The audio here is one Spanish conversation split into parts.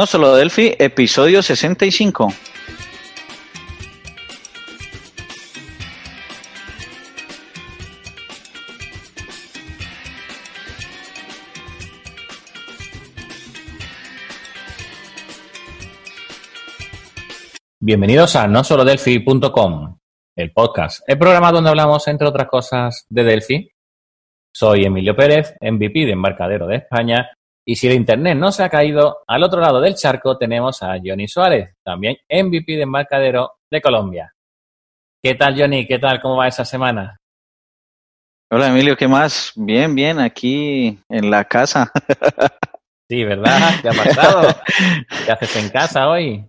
No solo Delphi, episodio 65. Bienvenidos a no solo Delphi.com, el podcast, el programa donde hablamos, entre otras cosas, de Delphi. Soy Emilio Pérez, MVP de Embarcadero de España y si el Internet no se ha caído, al otro lado del charco tenemos a Johnny Suárez, también MVP de embarcadero de Colombia. ¿Qué tal, Johnny? ¿Qué tal? ¿Cómo va esa semana? Hola, Emilio, ¿qué más? Bien, bien, aquí en la casa. Sí, ¿verdad? ¿Qué ha pasado? ¿Qué haces en casa hoy?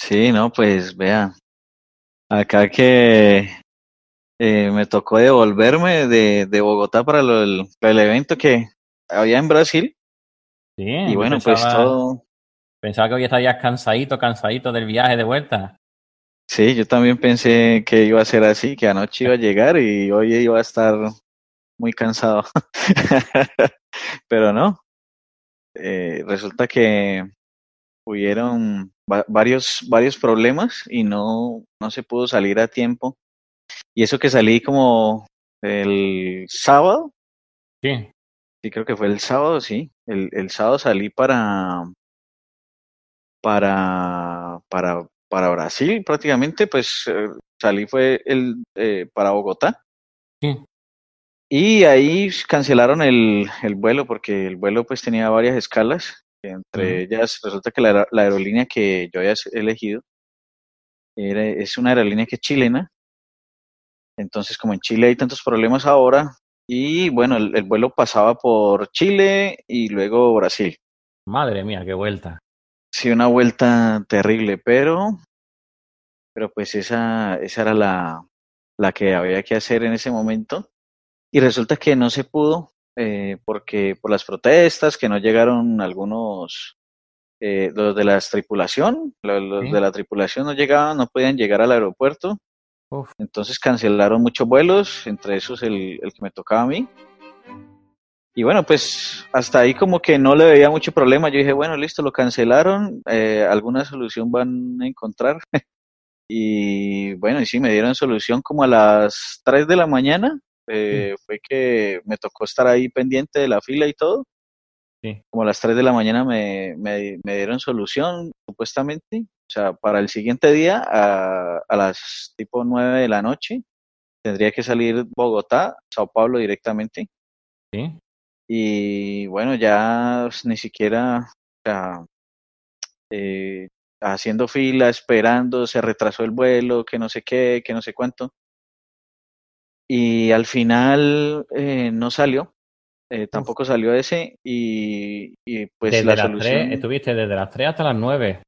Sí, no, pues vea. Acá que eh, me tocó devolverme de, Bogotá para el evento que había en Brasil y bueno, pues todo. Pensaba que hoy estarías cansadito, cansadito del viaje de vuelta. Sí, yo también pensé que iba a ser así, que anoche iba a llegar y hoy iba a estar muy cansado. Pero no. Eh, resulta que hubieron varios, varios problemas y no, no se pudo salir a tiempo. Y eso que salí como el sábado. Sí. Sí, creo que fue el sábado, sí. El, sábado salí para, para, para, para Brasil prácticamente, pues eh, salí fue el, eh, para Bogotá. Y ahí cancelaron el, el vuelo porque el vuelo pues tenía varias escalas. Entre ellas resulta que la, la, aerolínea que yo había elegido era, es una aerolínea que es chilena. Entonces como en Chile hay tantos problemas ahora, y bueno, el, vuelo pasaba por Chile y luego Brasil. Madre mía, qué vuelta. Sí, una vuelta terrible, pero, pero pues esa, esa era la, la que había que hacer en ese momento. Y resulta que no se pudo eh, porque por las protestas, que no llegaron algunos, eh, los de la tripulación, los, de la tripulación no llegaban, no podían llegar al aeropuerto. Entonces cancelaron muchos vuelos, entre esos el, que me tocaba a mí. Y bueno, pues hasta ahí como que no le veía mucho problema. Yo dije, bueno, listo, lo cancelaron, eh, alguna solución van a encontrar. y bueno, y sí, me dieron solución como a las 3 de la mañana. Eh, fue que me tocó estar ahí pendiente de la fila y todo. Como a las 3 de la mañana me, me dieron solución, supuestamente. O sea, para el siguiente día, a, las tipo 9 de la noche, tendría que salir Bogotá, Sao Paulo directamente. Sí. Y bueno, ya ni siquiera o eh, haciendo fila, esperando, se retrasó el vuelo, que no sé qué, que no sé cuánto. Y al final eh, no salió, eh, tampoco salió ese y, pues la solución... estuviste desde las 3 hasta las 9.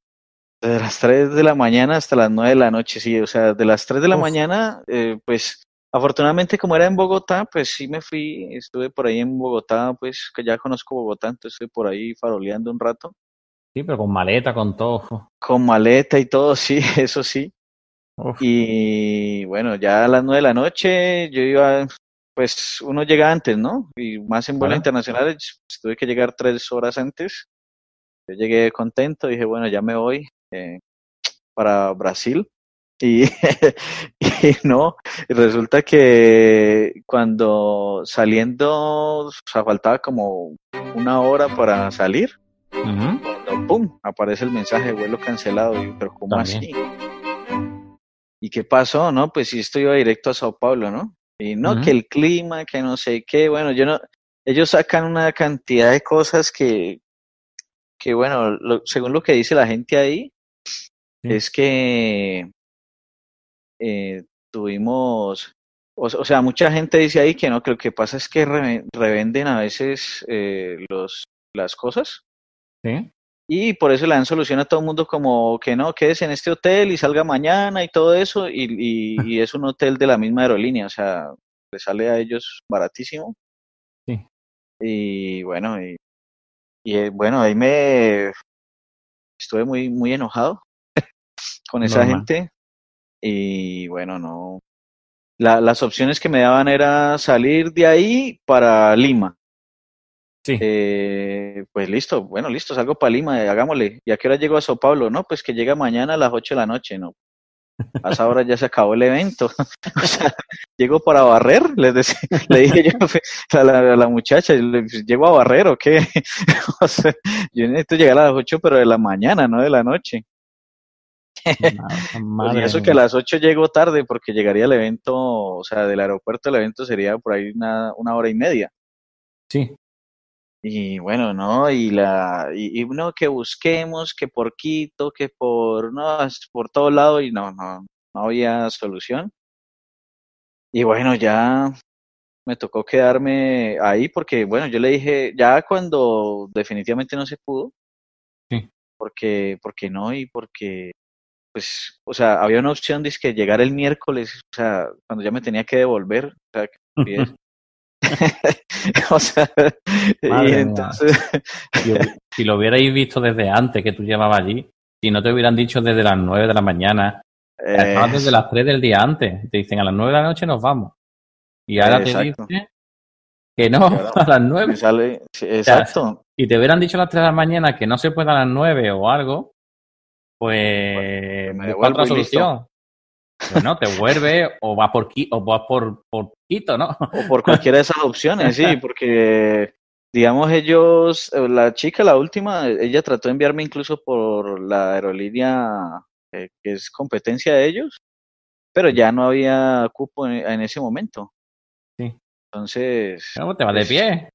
De las 3 de la mañana hasta las 9 de la noche, sí, o sea, de las 3 de la mañana, eh, pues afortunadamente como era en Bogotá, pues sí me fui, estuve por ahí en Bogotá, pues que ya conozco Bogotá, entonces estuve por ahí faroleando un rato. Sí, pero con maleta, con todo. Con maleta y todo, sí, eso sí. Y bueno, ya a las 9 de la noche yo iba, pues uno llega antes, ¿no? Y más en vuelos internacionales pues, tuve que llegar tres horas antes. Yo llegué contento, dije, bueno, ya me voy, eh, para Brasil. Y, y, no, resulta que cuando saliendo, o sea, faltaba como una hora para salir, cuando, ¡pum! aparece el mensaje de vuelo cancelado. Y, Pero ¿cómo así? ¿Y qué pasó? No, pues si esto iba directo a Sao Paulo, ¿no? Y no, que el clima, que no sé qué, bueno, yo no, ellos sacan una cantidad de cosas que, que bueno, según lo que dice la gente ahí, es que eh, tuvimos, o, sea, mucha gente dice ahí que no, que lo que pasa es que revenden a veces eh, los, las cosas. Y por eso le dan solución a todo el mundo como que no, quedes en este hotel y salga mañana y todo eso. Y, es un hotel de la misma aerolínea, o sea, le sale a ellos baratísimo. Y bueno, y eh, bueno, ahí me estuve muy, muy enojado con esa gente. Y bueno, no. La, las opciones que me daban era salir de ahí para Lima. Sí. Eh, pues listo, bueno, listo, salgo para Lima, eh, hagámosle. ¿Y a qué hora llego a Sao Paulo? No, pues que llega mañana a las 8 de la noche, ¿no? A esa hora ya se acabó el evento. o sea, llego para barrer, les le dije yo pues, a la, a la muchacha, ¿llego a barrer o qué? o sea, yo necesito llegar a las 8, pero de la mañana, no de la noche y pues eso que a las 8 llego tarde porque llegaría el evento, o sea, del aeropuerto el evento sería por ahí una, una hora y media. Sí. Y bueno, ¿no? Y la y, y no, que busquemos, que por Quito, que por, no, por todo lado y no, no, no había solución. Y bueno, ya me tocó quedarme ahí porque, bueno, yo le dije, ya cuando definitivamente no se pudo, sí. porque, porque no y porque pues, o sea, había una opción de que llegar el miércoles, o sea, cuando ya me tenía que devolver, o sea, que o sea, y entonces... si lo hubierais visto desde antes que tú llevabas allí, si no te hubieran dicho desde las 9 de la mañana, eh... desde las 3 del día antes, te dicen a las 9 de la noche nos vamos. Y ahora te dicen que no, a las 9. Sale, exacto. y te hubieran dicho a las 3 de la mañana que no se puede a las 9 o algo, pues, pues, pues, me da otra solución. Bueno, pues te vuelve o vas por, o va por, por Quito, ¿no? O por cualquiera de esas opciones, sí, porque digamos ellos, eh, la chica, la última, ella trató de enviarme incluso por la aerolínea eh, que es competencia de ellos, pero ya no había cupo en, ese momento. Sí. Entonces... cómo te vas de pie.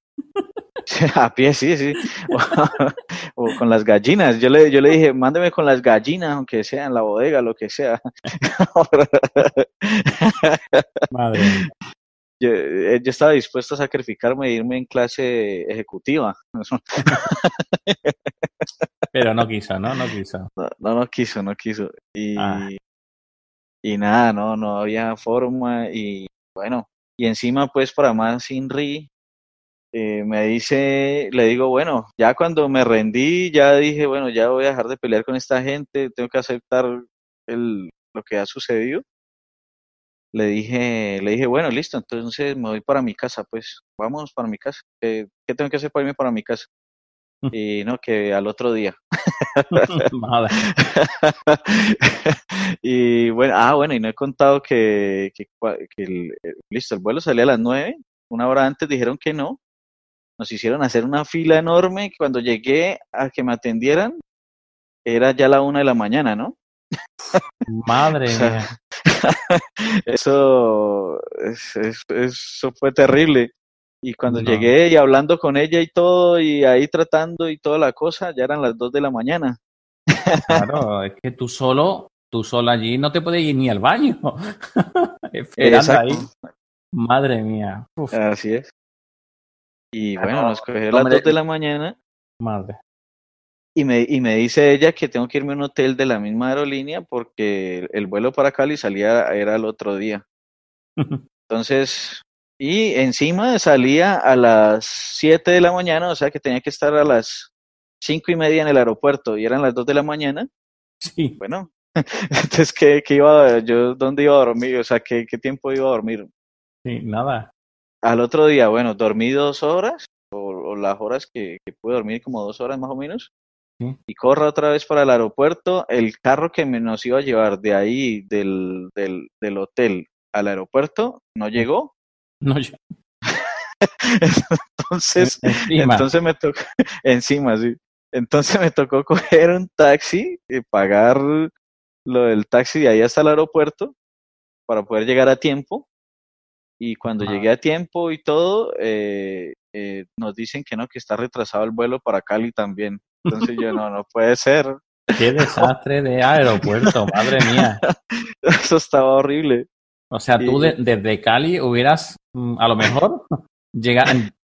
A pie, sí, sí. O, con las gallinas. Yo le, yo le dije, mándeme con las gallinas, aunque sea en la bodega, lo que sea. Madre. Yo, eh, yo, estaba dispuesto a sacrificarme e irme en clase ejecutiva. Pero no quiso, ¿no? No quiso. No, no, quiso, no quiso. Y, ah. y nada, no, no había forma y bueno. Y encima, pues, para más sin ri eh, me dice, le digo, bueno, ya cuando me rendí, ya dije, bueno, ya voy a dejar de pelear con esta gente, tengo que aceptar el, lo que ha sucedido. Le dije, le dije, bueno, listo, entonces me voy para mi casa, pues, vamos para mi casa. ¿Qué tengo que hacer para irme para mi casa? Mm. y no, que al otro día. y bueno, ah, bueno, y no he contado que, el, eh, listo, el vuelo salía a las nueve, una hora antes dijeron que no, nos hicieron hacer una fila enorme. Que cuando llegué a que me atendieran, era ya la una de la mañana, ¿no? Madre mía. eso, eso fue terrible. Y cuando llegué y hablando con ella y todo, y ahí tratando y toda la cosa, ya eran las dos de la mañana. claro, es que tú solo, tú solo allí no te puedes ir ni al baño. Esperando ahí. Madre mía. Así es. Y ah, bueno, nos a las 2 de eh, la mañana. Madre. Y me, y me dice ella que tengo que irme a un hotel de la misma aerolínea porque el, vuelo para Cali salía era el otro día. Entonces, y encima salía a las 7 de la mañana, o sea que tenía que estar a las cinco y media en el aeropuerto y eran las 2 de la mañana. Sí. Bueno, entonces, ¿qué, iba iba, yo dónde iba a dormir? O sea, ¿qué, ¿qué tiempo iba a dormir? Sí, nada al otro día, bueno, dormí dos horas, o, las horas que, pude dormir, como dos horas más o menos, y corro otra vez para el aeropuerto. El carro que nos iba a llevar de ahí, del, del, hotel al aeropuerto, no llegó. No llegó. entonces, entonces me tocó, encima, sí. Entonces me tocó coger un taxi, y pagar lo del taxi de ahí hasta el aeropuerto para poder llegar a tiempo y cuando llegué a tiempo y todo, eh, eh, nos dicen que no, que está retrasado el vuelo para Cali también. Entonces yo, no, no puede ser. Qué desastre de aeropuerto, madre mía. Eso estaba horrible. O sea, tú desde Cali hubieras, mm, a lo mejor,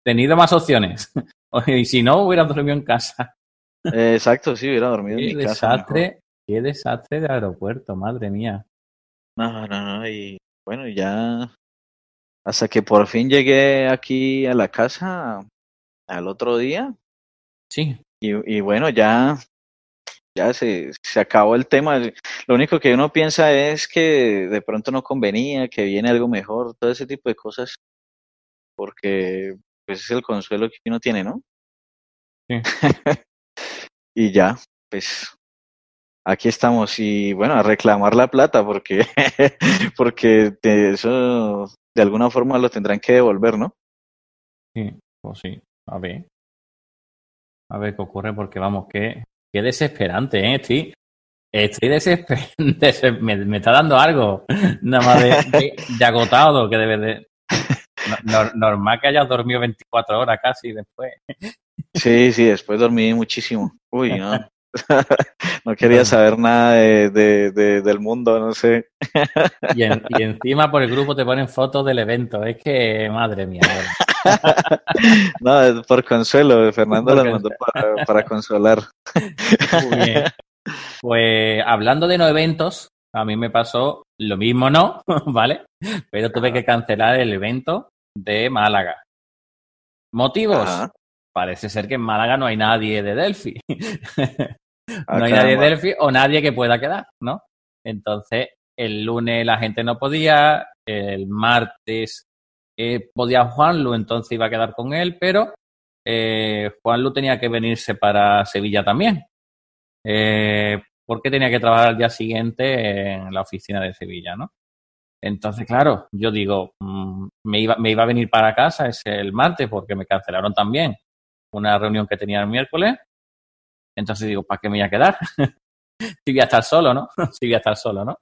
tenido más opciones. y si no, hubieras dormido en casa. exacto, sí, hubiera dormido en mi desastre, casa. Qué desastre de aeropuerto, madre mía. No, no, no, y bueno, ya hasta que por fin llegué aquí a la casa al otro día. Sí. Y, y bueno, ya, ya se, se acabó el tema. Lo único que uno piensa es que de pronto no convenía, que viene algo mejor, todo ese tipo de cosas. Porque pues es el consuelo que uno tiene, ¿no? Sí. y ya, pues aquí estamos y bueno, a reclamar la plata porque, porque eso de alguna forma lo tendrán que devolver, ¿no? Sí, pues sí, a ver. A ver qué ocurre porque vamos, que qué desesperante, ¿eh? Estoy, estoy desesperante, me, está dando algo, nada más de, agotado que debe de... normal que haya dormido 24 horas casi después. Sí, sí, después dormí muchísimo. Uy, no. no quería saber nada de, del mundo, no sé. Y, encima por el grupo te ponen fotos del evento, es que, madre mía. no, por consuelo, Fernando mandó para, consolar. Pues hablando de no eventos, a mí me pasó lo mismo, no, ¿vale? Pero tuve que cancelar el evento de Málaga. Motivos parece ser que en Málaga no hay nadie de Delphi. no hay ah, nadie de Delphi o nadie que pueda quedar, ¿no? Entonces, el lunes la gente no podía, el martes podía eh, podía Juanlu, entonces iba a quedar con él, pero eh, Juanlu tenía que venirse para Sevilla también. Eh, porque tenía que trabajar al día siguiente en la oficina de Sevilla, ¿no? Entonces, claro, yo digo, mm, me iba, me iba a venir para casa ese, el martes porque me cancelaron también una reunión que tenía el miércoles. Entonces digo, ¿para qué me voy a quedar? si voy a estar solo, ¿no? si voy a estar solo, ¿no?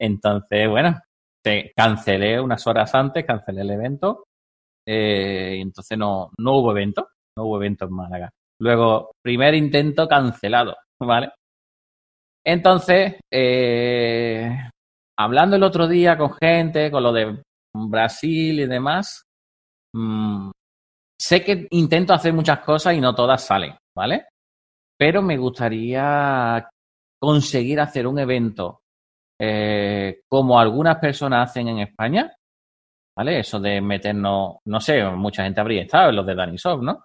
Entonces, bueno, te cancelé unas horas antes, cancelé el evento. Eh, entonces no, no hubo evento, no hubo evento en Málaga. Luego, primer intento cancelado, ¿vale? Entonces, eh, hablando el otro día con gente, con lo de Brasil y demás, mm, sé que intento hacer muchas cosas y no todas salen, ¿vale? Pero me gustaría conseguir hacer un evento eh, como algunas personas hacen en España, ¿vale? Eso de meternos, no sé, mucha gente habría estado en los de Danisov, ¿no?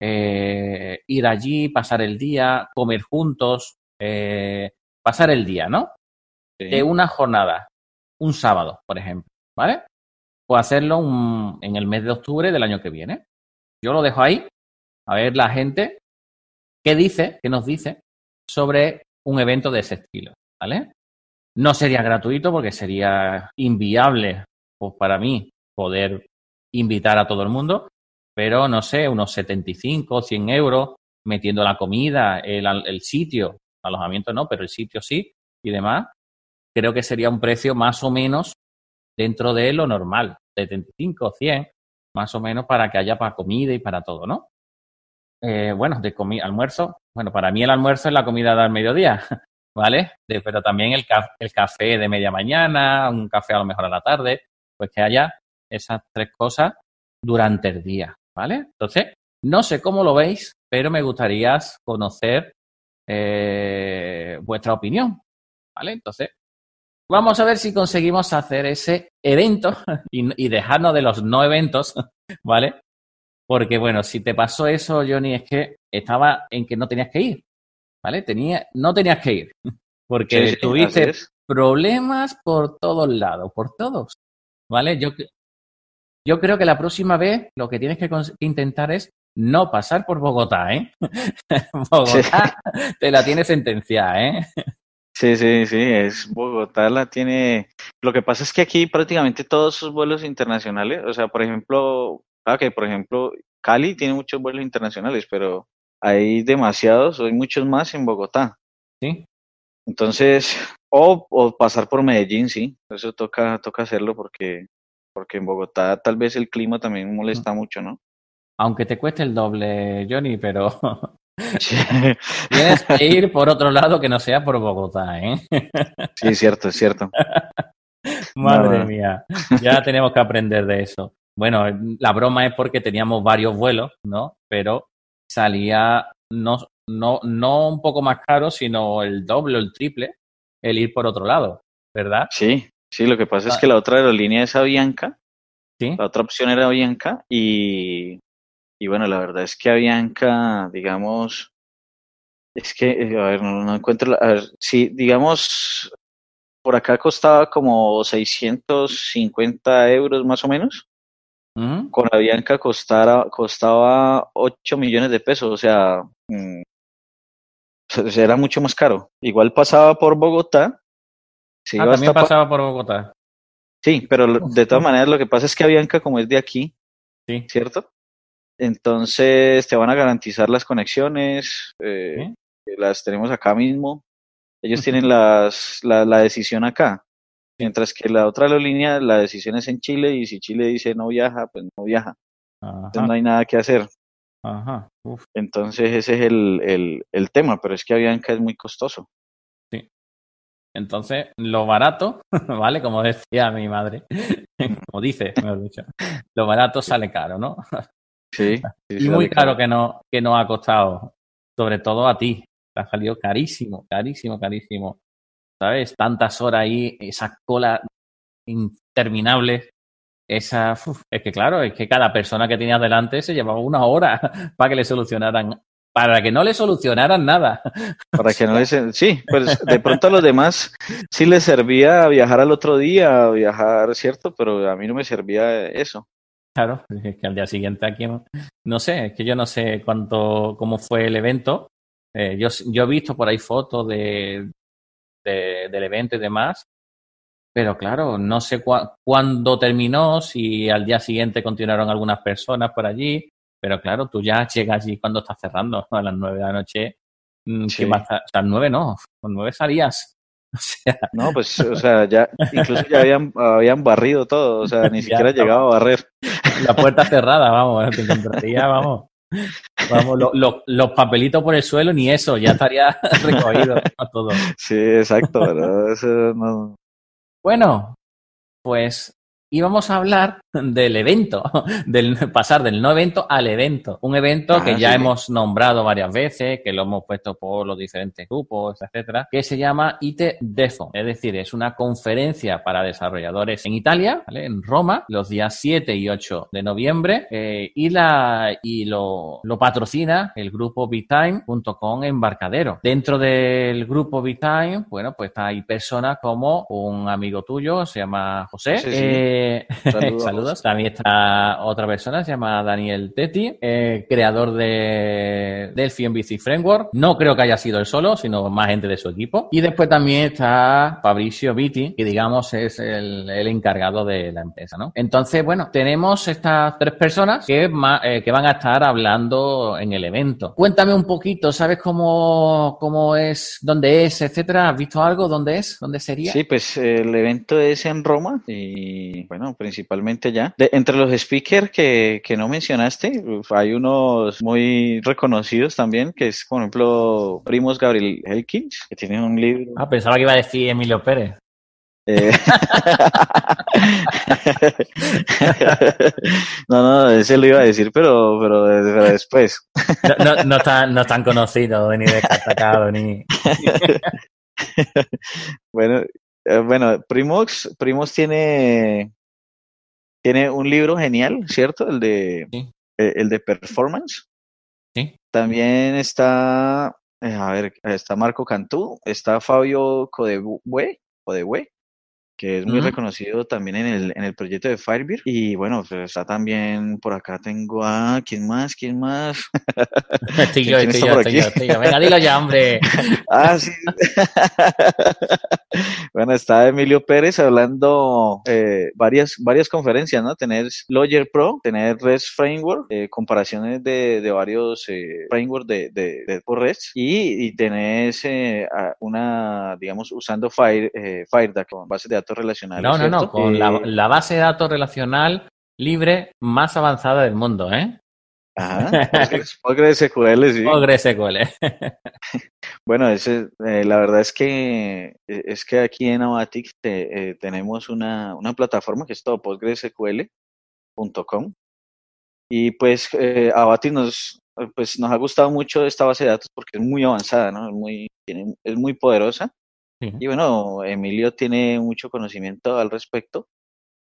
Eh, ir allí, pasar el día, comer juntos, eh, pasar el día, ¿no? De una jornada, un sábado, por ejemplo, ¿vale? O hacerlo en el mes de octubre del año que viene. Yo lo dejo ahí. A ver la gente qué dice, qué nos dice sobre un evento de ese estilo, ¿vale? No sería gratuito porque sería inviable pues, para mí poder invitar a todo el mundo, pero no sé, unos 75, 100 euros metiendo la comida, el, el sitio, alojamiento no, pero el sitio sí y demás, creo que sería un precio más o menos dentro de lo normal, 75, 100, más o menos para que haya para comida y para todo, ¿no? Eh, bueno, de comida, almuerzo. Bueno, para mí el almuerzo es la comida del mediodía, ¿vale? pero también el, café de media mañana, un café a lo mejor a la tarde, pues que haya esas tres cosas durante el día, ¿vale? Entonces, no sé cómo lo veis, pero me gustaría conocer eh, vuestra opinión, ¿vale? Entonces, Vamos a ver si conseguimos hacer ese evento y, dejarnos de los no eventos, ¿vale? Porque bueno, si te pasó eso, Johnny, es que estaba en que no tenías que ir, ¿vale? Tenía, no tenías que ir, porque tuviste problemas por todos lados, por todos, ¿vale? Yo, yo creo que la próxima vez lo que tienes que intentar es no pasar por Bogotá, ¿eh? Bogotá te la tiene sentenciada, ¿eh? Sí, sí, sí, es Bogotá la tiene. Lo que pasa es que aquí prácticamente todos sus vuelos internacionales, o sea, por ejemplo, ah, que por ejemplo, Cali tiene muchos vuelos internacionales, pero hay demasiados, hay muchos más en Bogotá. Sí. Entonces, o, o pasar por Medellín, sí, eso toca toca hacerlo porque porque en Bogotá tal vez el clima también molesta mm. mucho, ¿no? Aunque te cueste el doble, Johnny, pero Tienes que ir por otro lado que no sea por Bogotá, ¿eh? sí, cierto, es cierto. Madre mía, ya tenemos que aprender de eso. Bueno, la broma es porque teníamos varios vuelos, ¿no? Pero salía no, no, no un poco más caro, sino el doble o el triple el ir por otro lado, ¿verdad? Sí, sí, lo que pasa es ah. que la otra aerolínea es Avianca. ¿Sí? La otra opción era Avianca y y bueno, la verdad es que Avianca, digamos, es que, a ver, no, encuentro, a ver, sí, digamos, por acá costaba como 650 euros más o menos. Con Avianca Bianca costara, costaba 8 millones de pesos, mm, o sea, era mucho más caro. Igual pasaba por Bogotá. Ah, también pasaba por Bogotá. Sí, pero de todas maneras lo que pasa es que Avianca, como es de aquí, sí. ¿cierto? Entonces te van a garantizar las conexiones, eh, que las tenemos acá mismo. Ellos tienen las, la, decisión acá. Mientras que la otra aerolínea, la decisión es en Chile y si Chile dice no viaja, pues no viaja. Entonces no hay nada que hacer. Entonces ese es el, el, tema, pero es que Avianca es muy costoso. Entonces, lo barato, ¿vale? Como decía mi madre, como dice, lo barato sale caro, ¿no? Sí. y muy caro que, no, que no ha costado, sobre todo a ti. Te ha salido carísimo, carísimo, carísimo. ¿Sabes? Tantas horas ahí, esas colas interminable Esa, es que claro, es que cada persona que tenía delante se llevaba una hora para que le solucionaran, para que no le solucionaran nada. Para que no le, sí, pues de pronto a los demás sí les servía viajar al otro día, viajar, ¿cierto? Pero a mí no me servía eso. Claro, es que al día siguiente aquí, no sé, es que yo no sé cuánto, cómo fue el evento. Eh, yo, yo he visto por ahí fotos de, del evento y demás, pero claro, no sé cuándo terminó, si al día siguiente continuaron algunas personas por allí, pero claro, tú ya llegas allí cuando estás cerrando, a las nueve de la noche, que a las nueve no, a las nueve salías sea, no, pues, o sea, ya, incluso ya habían, habían barrido todo, o sea, ni siquiera llegaba a barrer. La puerta cerrada, vamos, te encontraría, vamos. Vamos, los papelitos por el suelo, ni eso, ya estaría recogido todo. Sí, exacto, ¿verdad? Eso no... Bueno, pues y vamos a hablar del evento, del pasar del no evento al evento. Un evento que ah, ya hemos nombrado varias veces, que lo hemos puesto por los diferentes grupos, etcétera, que se llama IT Defo. Es decir, es una conferencia para desarrolladores en Italia, en Roma, los días 7 y 8 de noviembre, eh, y, la, y lo, lo patrocina el grupo bitime.com junto con Embarcadero. Dentro del grupo bitime, bueno, pues hay personas como un amigo tuyo, se llama José. Eh, saludos. También está otra persona, se llama Daniel Tetti, eh, creador de Delphi MVC Framework. No creo que haya sido él solo, sino más gente de su equipo. Y después también está Fabricio Vitti, que digamos es el, encargado de la empresa, ¿no? Entonces, bueno, tenemos estas tres personas eh, que, van a estar hablando en el evento. Cuéntame un poquito, ¿sabes cómo, cómo es, dónde es, etcétera? ¿Has visto algo? ¿Dónde es? ¿Dónde sería? Sí, pues el evento es en Roma y bueno, principalmente ya. entre los speakers que, no mencionaste, hay unos muy reconocidos también, que es, por ejemplo, Primos Gabriel Elkins, que tiene un libro. Ah, pensaba que iba a decir Emilio Pérez. Eh, no, no, ese lo iba a decir, pero, pero, después. no, no, no, tan, no tan conocido, ni destacado, ni. bueno, eh, bueno, Primox, Primox tiene tiene un libro genial, ¿cierto? El de, eh, el de performance. Sí. También está, eh, a ver, está Marco Cantú, está Fabio Codebue, Codebue que es muy reconocido también en el, en el proyecto de Firebird. Y bueno, pues, está también por acá tengo a... ¿Quién más? ¿Quién más? tío, ¿Quién, tío, Venga, dilo ya, hombre. ah, sí. bueno, está Emilio Pérez hablando eh, varias, varias conferencias, ¿no? Tener Logger Pro, tener REST Framework, eh, comparaciones de, varios eh, frameworks de, por REST y, tenés una, digamos, usando Fire, FireDAC con base de datos relacional, No, no, no, con eh, la, base de datos relacional libre más avanzada del mundo, ¿eh? Ajá, PostgreSQL, sí. PostgreSQL. bueno, eh, la verdad es que, e, es que aquí en Avatic te, eh, tenemos una, una plataforma que es todo postgresql.com y pues Avatic nos, pues nos ha gustado mucho esta base de datos porque es muy avanzada, ¿no? Es muy, es muy poderosa y bueno, Emilio tiene mucho conocimiento al respecto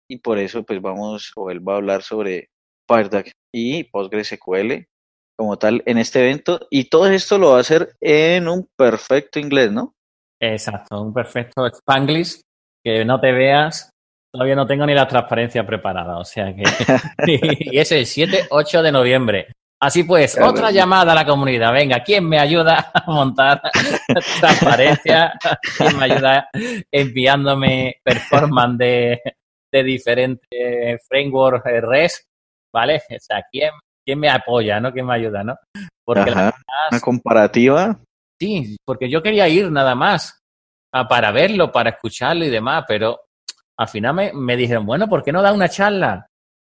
y por eso pues vamos o él va a hablar sobre Pardac y PostgreSQL como tal en este evento y todo esto lo va a hacer en un perfecto inglés, ¿no? Exacto, un perfecto Spanglish que no te veas. Todavía no tengo ni la transparencia preparada, o sea que... y es el 7-8 de noviembre. Así pues, otra llamada a la comunidad. Venga, ¿quién me ayuda a montar transparencia? ¿Quién me ayuda enviándome performance de, diferentes frameworks eh, REST? ¿Vale? O sea, ¿quién, me apoya, no? ¿Quién me ayuda, no? Porque comparativa. Sí, porque yo quería ir nada más a, para verlo, para escucharlo y demás, pero al final me, me dijeron, bueno, ¿por qué no da una charla?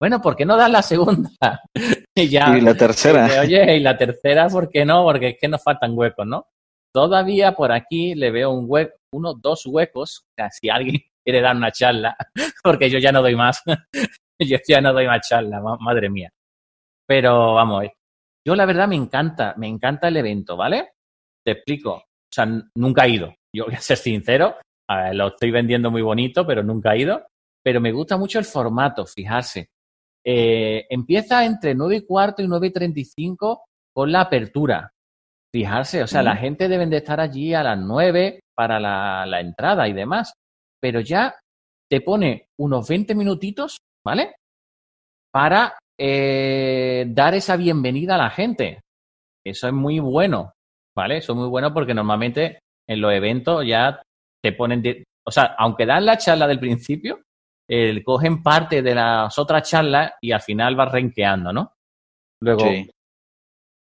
Bueno, ¿por qué no das la segunda? y ya. la tercera. oye, y la tercera, ¿por qué no? Porque es que nos faltan huecos, ¿no? Todavía por aquí le veo un hueco, uno, dos huecos, si alguien quiere dar una charla, porque yo ya no doy más. yo ya no doy más charla, madre mía. Pero vamos, eh, yo la verdad me encanta, me encanta el evento, ¿vale? Te explico. O sea, nunca he ido. Yo voy a ser sincero, lo estoy vendiendo muy bonito, pero nunca he ido. Pero me gusta mucho el formato, fijarse. Eh, empieza entre 9 y cuarto y 9 y 35 con la apertura. Fijarse, o sea, la gente deben de estar allí a las 9 para la, entrada y demás, pero ya te pone unos 20 minutitos, ¿vale? Para eh, dar esa bienvenida a la gente. Eso es muy bueno, ¿vale? Eso es muy bueno porque normalmente en los eventos ya te ponen, o sea, aunque dan la charla del principio, cogen parte de las otras charlas y al final va renqueando, ¿no? Luego,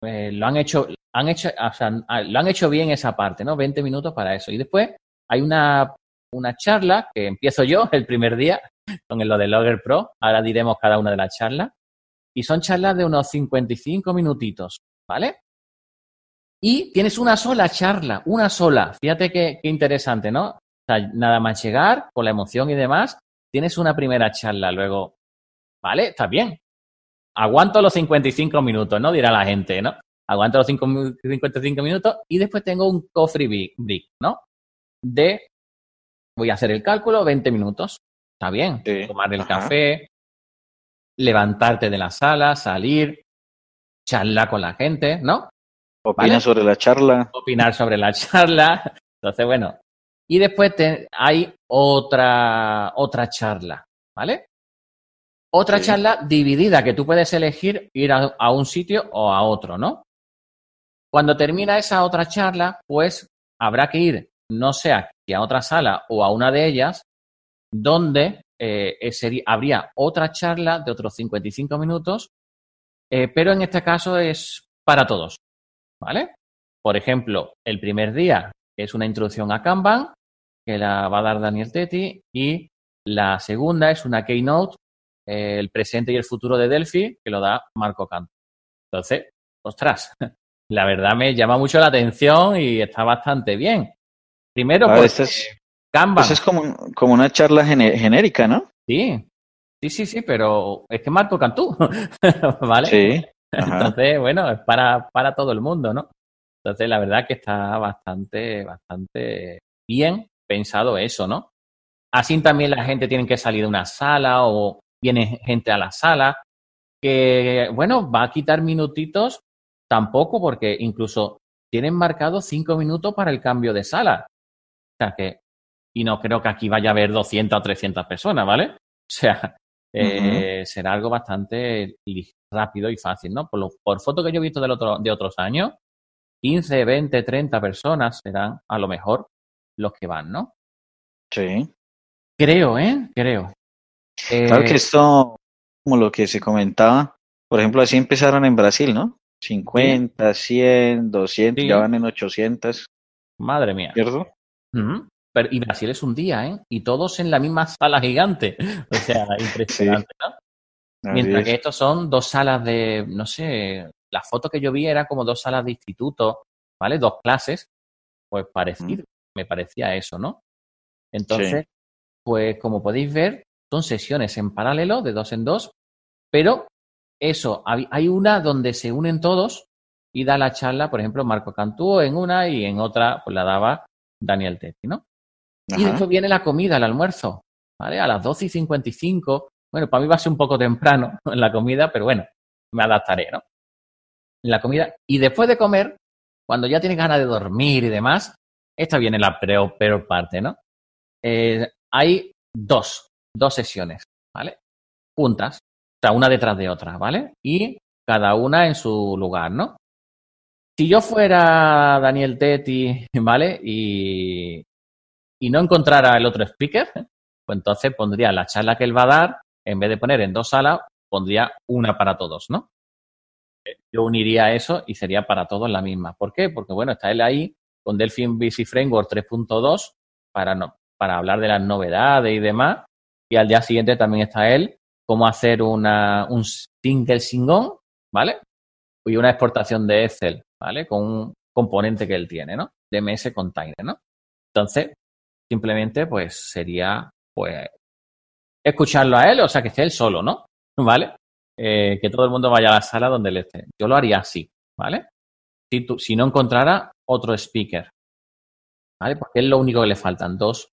eh, lo han hecho, han hecho, ah, lo han hecho bien esa parte, ¿no? 20 minutos para eso. Y después hay una, una charla que empiezo yo el primer día con lo de Logger Pro. Ahora diremos cada una de las charlas. Y son charlas de unos 55 minutitos, ¿vale? Y tienes una sola charla, una sola. Fíjate qué, qué interesante, ¿no? O sea, nada más llegar, con la emoción y demás, tienes una primera charla, luego, vale, está bien. Aguanto los 55 minutos, ¿no? Dirá la gente, ¿no? Aguanto los 55 minutos y después tengo un coffee break, ¿no? De, voy a hacer el cálculo, 20 minutos. Está bien. Tomar el café, levantarte de la sala, salir, charla con la gente, ¿no? Opinar sobre la charla. Opinar sobre la charla. Entonces, bueno, y después hay otra, otra charla, ¿vale? Otra charla dividida que tú puedes elegir ir a, un sitio o a otro, ¿no? Cuando termina esa otra charla, pues habrá que ir, no sé, aquí a otra sala o a una de ellas, donde eh, eh, sería, habría otra charla de otros 55 minutos, eh, pero en este caso es para todos, ¿vale? Por ejemplo, el primer día es una introducción a Kanban, que la va a dar Daniel Tetti, y la segunda es una keynote, eh, el presente y el futuro de Delphi, que lo da Marco Cantu. Entonces, ostras, la verdad me llama mucho la atención y está bastante bien. Primero, pues, es, Canva. es como, como una charla genérica, ¿no? Sí, sí, sí, sí, pero es que Marco Cantú, ¿vale? Entonces, bueno, es para, para todo el mundo, ¿no? Entonces, la verdad que está bastante, bastante bien pensado eso, ¿no? Así también la gente tiene que salir de una sala o viene gente a la sala, que bueno, va a quitar minutitos tampoco porque incluso tienen marcado cinco minutos para el cambio de sala. O sea que, y no creo que aquí vaya a haber 200 o 300 personas, ¿vale? O sea, eh, será algo bastante rápido y fácil, ¿no? Por, lo, foto que yo he visto otro, de otros años, 15, 20, 30 personas serán a lo mejor los que van, ¿no? Sí. Creo, ¿eh? Creo. Claro que eh, esto, como lo que se comentaba, por ejemplo, así empezaron en Brasil, ¿no? 50, 100, 200, ya van en 800. Madre mía. ¿Cierto? Pero, y Brasil es un día, ¿eh? Y todos en la misma sala gigante. O sea, impresionante, ¿no? Mientras que estos son dos salas de, no sé, la foto que yo vi era como dos salas de instituto, ¿vale? Dos clases, pues parecido me parecía eso, ¿no? Entonces, pues como podéis ver, son sesiones en paralelo, de dos en dos, pero eso, hay una donde se unen todos y da la charla, por ejemplo, Marco Cantú en una y en otra pues la daba Daniel Tetti, ¿no? Y después viene la comida, el almuerzo, ¿vale? A las 12 y 55. Bueno, para mí va a ser un poco temprano en la comida, pero bueno, me adaptaré, ¿no? En la comida. Y después de comer, cuando ya tienes ganas de dormir y demás, esta viene la peor, parte, ¿no? Eh, hay dos, dos sesiones, ¿vale? Juntas, o sea, una detrás de otra, ¿vale? Y cada una en su lugar, ¿no? Si yo fuera Daniel Tetti, ¿vale? Y, y no encontrara el otro speaker, pues entonces pondría la charla que él va a dar, en vez de poner en dos salas, pondría una para todos, ¿no? Yo uniría eso y sería para todos la misma. ¿Por qué? Porque, bueno, está él ahí con Delphine BC Framework 3.2 para, no, para hablar de las novedades y demás. Y al día siguiente también está él, cómo hacer una, un single singón, ¿vale? Y una exportación de Excel, ¿vale? Con un componente que él tiene, ¿no? DMS Container, ¿no? Entonces, simplemente, pues sería, pues, escucharlo a él, o sea, que esté él solo, ¿no? ¿Vale? Eh, que todo el mundo vaya a la sala donde él esté. Yo lo haría así, ¿vale? si, si no encontrara otro speaker. ¿Vale? Porque es lo único que le faltan, dos.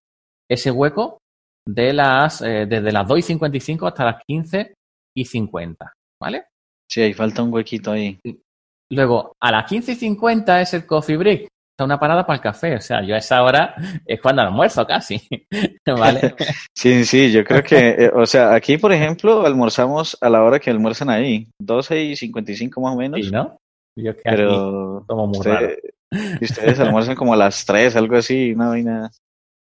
Ese hueco de las, eh, desde las 2 y cinco hasta las quince y cincuenta ¿Vale? Sí, ahí falta un huequito ahí. Luego, a las quince y cincuenta es el coffee break. está una parada para el café. O sea, yo a esa hora es cuando almuerzo casi. ¿Vale? sí, sí, yo creo que, eh, o sea, aquí, por ejemplo, almorzamos a la hora que almuerzan ahí, doce y cinco más o menos. ¿Y ¿no? Yo pero como muy Y ustedes almuerzan como a las 3, algo así, no hay nada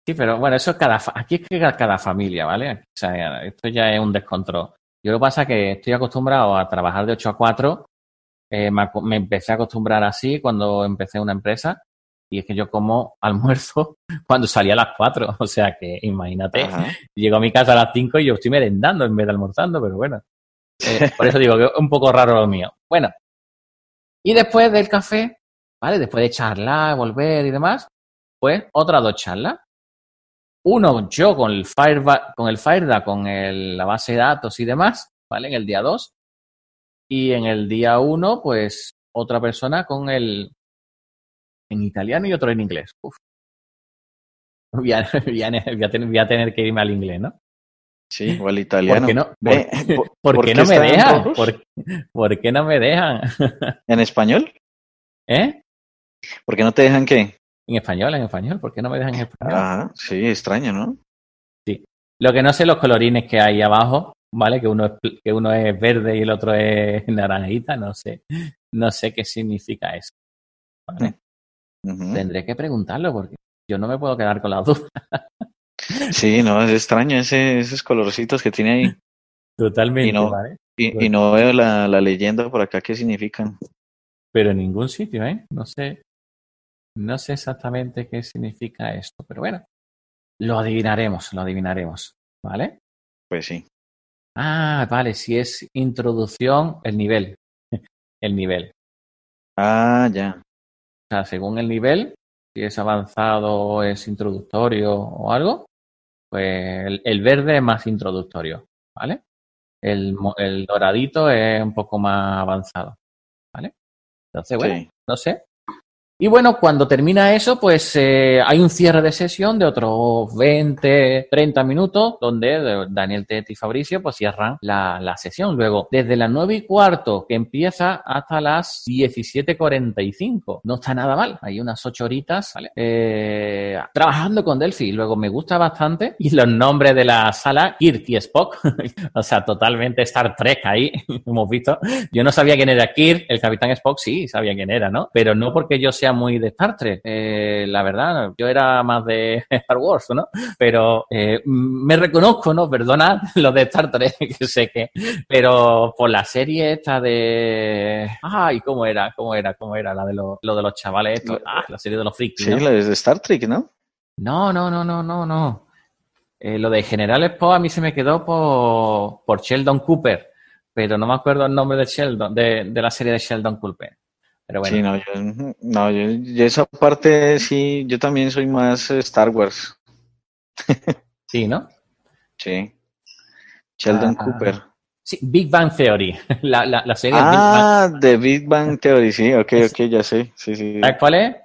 Sí, pero bueno, eso cada aquí es que cada familia, ¿vale? O sea, esto ya es un descontrol. Yo lo que pasa es que estoy acostumbrado a trabajar de 8 a 4. Eh, me, empecé a acostumbrar así cuando empecé una empresa. Y es que yo como almuerzo cuando salía a las 4. O sea que imagínate, llego a mi casa a las 5 y yo estoy merendando en vez de almorzando, pero bueno. Eh, por eso digo que es un poco raro lo mío. Bueno, y después del café, ¿vale? Después de charlar, volver y demás, pues otras dos charlas. Uno, yo con el Fireda, con, el FIREDA, con la base de datos y demás, ¿vale? En el día 2. Y en el día 1, pues otra persona con el... en italiano y otro en inglés. Uf. voy a tener que irme al inglés, ¿no? Sí, igual ¿Eh? italiano. ¿Por qué no, me dejan? ¿Por, qué no me dejan? ¿En español? ¿Eh? ¿Por qué no te dejan qué? En español, en español. ¿Por qué no me dejan en español? Ah, sí, extraño, ¿no? Sí. Lo que no sé los colorines que hay abajo, ¿vale? Que uno es, que uno es verde y el otro es naranjita, no sé. No sé qué significa eso. ¿vale? Eh, Tendré que preguntarlo porque yo no me puedo quedar con la duda. Sí, no, es extraño ese, esos colorcitos que tiene ahí. Totalmente. Y no, ¿vale? y, no veo la, la, leyenda por acá qué significan. Pero en ningún sitio, ¿eh? No sé, no sé exactamente qué significa esto, pero bueno, lo adivinaremos, lo adivinaremos, ¿vale? Pues sí. Ah, vale, si es introducción, el nivel. el nivel. Ah, ya. O sea, según el nivel, si es avanzado, es introductorio o algo, pues el, verde es más introductorio, ¿vale? El, doradito es un poco más avanzado, ¿vale? Entonces, bueno, no sé, y bueno, cuando termina eso, pues eh, hay un cierre de sesión de otros 20, 30 minutos, donde Daniel Tet y Fabricio pues cierran la, sesión. Luego, desde las 9 y cuarto que empieza hasta las 17.45. No está nada mal, hay unas 8 horitas, ¿vale? Eh, trabajando con Delphi. Luego me gusta bastante. Y los nombres de la sala, Kirk y Spock. o sea, totalmente Star Trek ahí, hemos visto. Yo no sabía quién era Kirk, el Capitán Spock sí sabía quién era, ¿no? Pero no porque yo sea muy de Star Trek, eh, la verdad, yo era más de Star Wars, ¿no? Pero eh, me reconozco, ¿no? Perdona los de Star Trek, que sé que, pero por la serie esta de... Ay, ¿cómo era? ¿Cómo era? ¿Cómo era? La de lo, de los chavales, ah, la serie de los frikis. de Star Trek, ¿no? No, no, no, no, no, no. Eh, lo de General Expo a mí se me quedó por, por Sheldon Cooper, pero no me acuerdo el nombre de Sheldon, de, de la serie de Sheldon Cooper. Sí, no, yo, no, yo, esa parte sí, yo también soy más Star Wars. sí, ¿no? Sí. Sheldon ah. Cooper. Sí, Big Bang Theory, la, la, la serie. Ah, de Big, Bang Theory, sí, ok, ok, ya sé. Sí, sí. cuál es?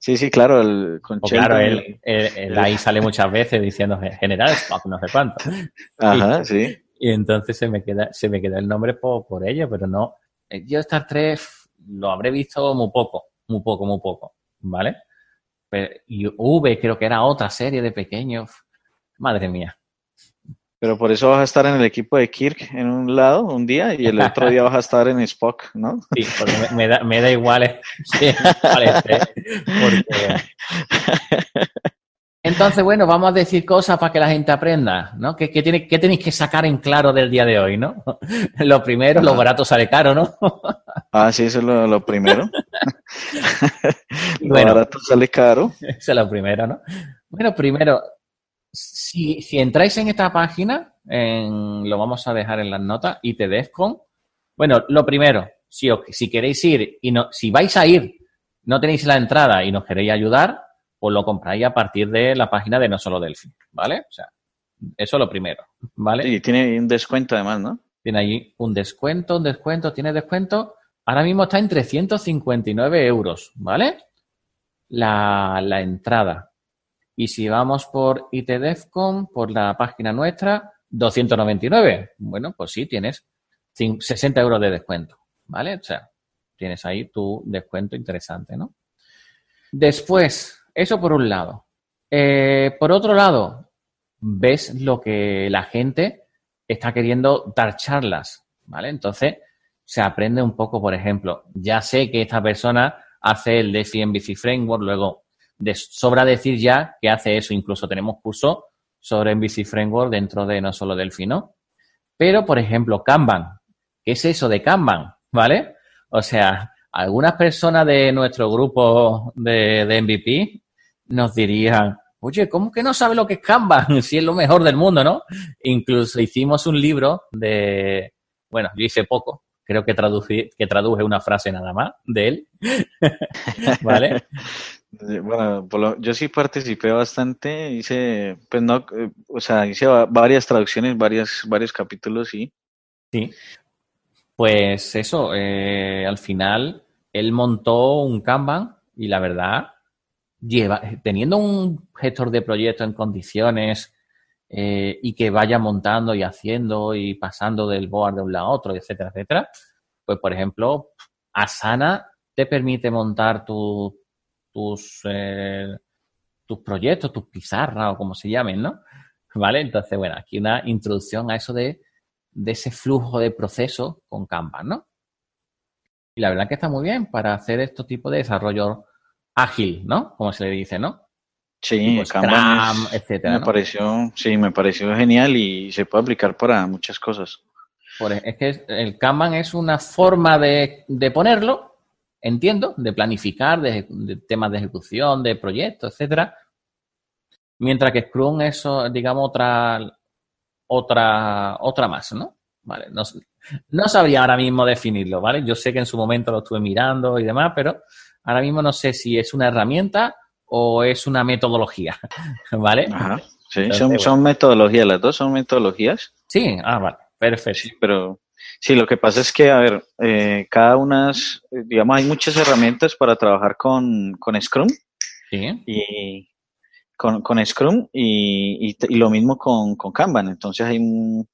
Sí, sí, claro, el, con pues Claro, él, ahí sale muchas veces diciendo General no sé cuánto. Ajá, sí. Y entonces se me queda, se me queda el nombre por, por ello, pero no. Eh, yo Star Trek lo habré visto muy poco, muy poco, muy poco, ¿vale? y V creo que era otra serie de pequeños. Madre mía. Pero por eso vas a estar en el equipo de Kirk en un lado un día y el otro día vas a estar en Spock, ¿no? Sí, porque me, da, me da, igual. Sí, porque... Entonces, bueno, vamos a decir cosas para que la gente aprenda, ¿no? ¿Qué, tiene, tenéis que sacar en claro del día de hoy, no? Lo primero, lo ah. barato sale caro, ¿no? Ah, sí, eso es lo, primero. lo barato sale caro. Eso es lo primero, ¿no? Bueno, primero, si, si entráis en esta página, en, lo vamos a dejar en las notas, y te con... Bueno, lo primero, si, si queréis ir y no, si vais a ir, no tenéis la entrada y nos queréis ayudar, pues lo compráis a partir de la página de No Solo Delphi, ¿vale? O sea, eso es lo primero, ¿vale? Y tiene un descuento además, ¿no? Tiene ahí un descuento, un descuento, tiene descuento. Ahora mismo está en 359 euros, ¿vale? La, la entrada. Y si vamos por ITDEFCOM, por la página nuestra, 299. Bueno, pues sí, tienes 60 euros de descuento, ¿vale? O sea, tienes ahí tu descuento interesante, ¿no? Después, eso por un lado. Eh, por otro lado, ves lo que la gente está queriendo dar charlas, ¿vale? Entonces, se aprende un poco, por ejemplo, ya sé que esta persona hace el DeFi MVC Framework, luego sobra decir ya que hace eso, incluso tenemos curso sobre MVC Framework dentro de no solo Delphi, ¿no? Pero, por ejemplo, Kanban. ¿Qué es eso de Kanban? ¿Vale? O sea, algunas personas de nuestro grupo de, de MVP nos dirían, oye, ¿cómo que no sabe lo que es Kanban? Si es lo mejor del mundo, ¿no? Incluso hicimos un libro de, bueno, yo hice poco, creo que, que traduje una frase nada más de él, ¿vale? Bueno, yo sí participé bastante, hice, pues no, eh, hice varias traducciones, varias, varios capítulos, sí. Sí. Pues eso, eh, al final él montó un Kanban y la verdad, lleva, teniendo un gestor de proyecto en condiciones eh, y que vaya montando y haciendo y pasando del board de un lado a otro, etcétera, etcétera, pues por ejemplo, Asana te permite montar tus, eh, tus proyectos, tus pizarras o como se llamen, ¿no? ¿Vale? Entonces, bueno, aquí una introducción a eso de, de ese flujo de proceso con Kanban, ¿no? Y la verdad que está muy bien para hacer este tipo de desarrollo ágil, ¿no? Como se le dice, ¿no? Sí, etcétera. Me pareció, sí, me pareció genial y se puede aplicar para muchas cosas. Por, e, es que el Kanban es una forma de, ponerlo, entiendo, de planificar, de, temas de ejecución, de proyectos, etcétera. Mientras que Scrum es, digamos, otra, otra, otra más, ¿no? Vale, no, no sabría ahora mismo definirlo, ¿vale? Yo sé que en su momento lo estuve mirando y demás, pero ahora mismo no sé si es una herramienta o es una metodología, ¿vale? Ajá. Sí, son, metodologías, las dos son metodologías. Sí, ah, vale, perfecto. Sí, pero sí, lo que pasa es que, a ver, eh, cada una... Eh, digamos, hay muchas herramientas para trabajar con, Scrum. Sí. Y con, Scrum y, lo mismo con, con Kanban. Entonces hay un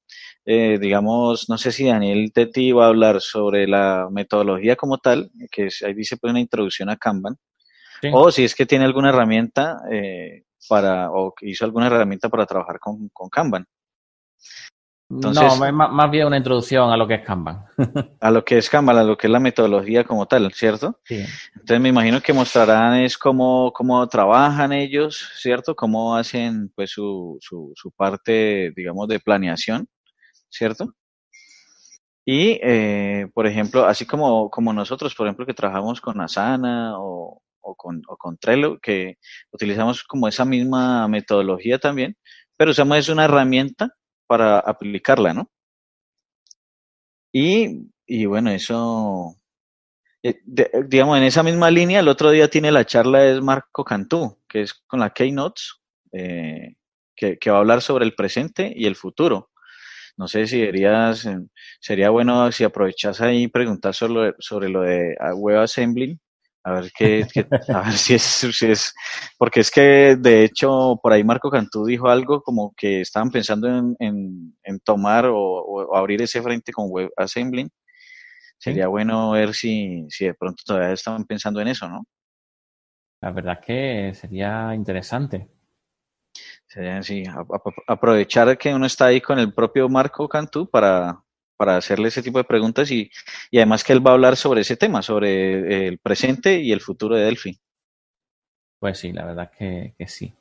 eh, digamos, no sé si Daniel Teti va a hablar sobre la metodología como tal, que ahí dice pues una introducción a Kanban, o si es que tiene alguna herramienta eh, para, o hizo alguna herramienta para trabajar con, con Kanban. no, más, bien una introducción a lo que es Kanban. a lo que es Kanban, a lo que es la metodología como tal, ¿cierto? Entonces me imagino que mostrarán es cómo, cómo trabajan ellos, ¿cierto? Cómo hacen pues su, su, su parte, digamos, de planeación ¿cierto? Y, eh, por ejemplo, así como, como nosotros, por ejemplo, que trabajamos con Asana o, o, con, o con Trello, que utilizamos como esa misma metodología también, pero usamos es una herramienta para aplicarla, ¿no? Y, bueno, eso, eh, digamos, en esa misma línea, el otro día tiene la charla es Marco Cantú, que es con la Keynotes, eh, que, va a hablar sobre el presente y el futuro. No sé si eh, sería bueno si aprovechas ahí preguntar sobre, sobre lo de WebAssembly, a ver qué, a ver si es, porque es que de hecho por ahí Marco Cantú dijo algo como que estaban pensando en, tomar o, abrir ese frente con WebAssembly. Sería bueno ver si, si de pronto todavía estaban pensando en eso, ¿no? La verdad que sería interesante. Sería aprovechar que uno está ahí con el propio Marco Cantú para, para hacerle ese tipo de preguntas y, y, además que él va a hablar sobre ese tema, sobre eh, el presente y el futuro de Delphi. Pues sí, la verdad que, sí.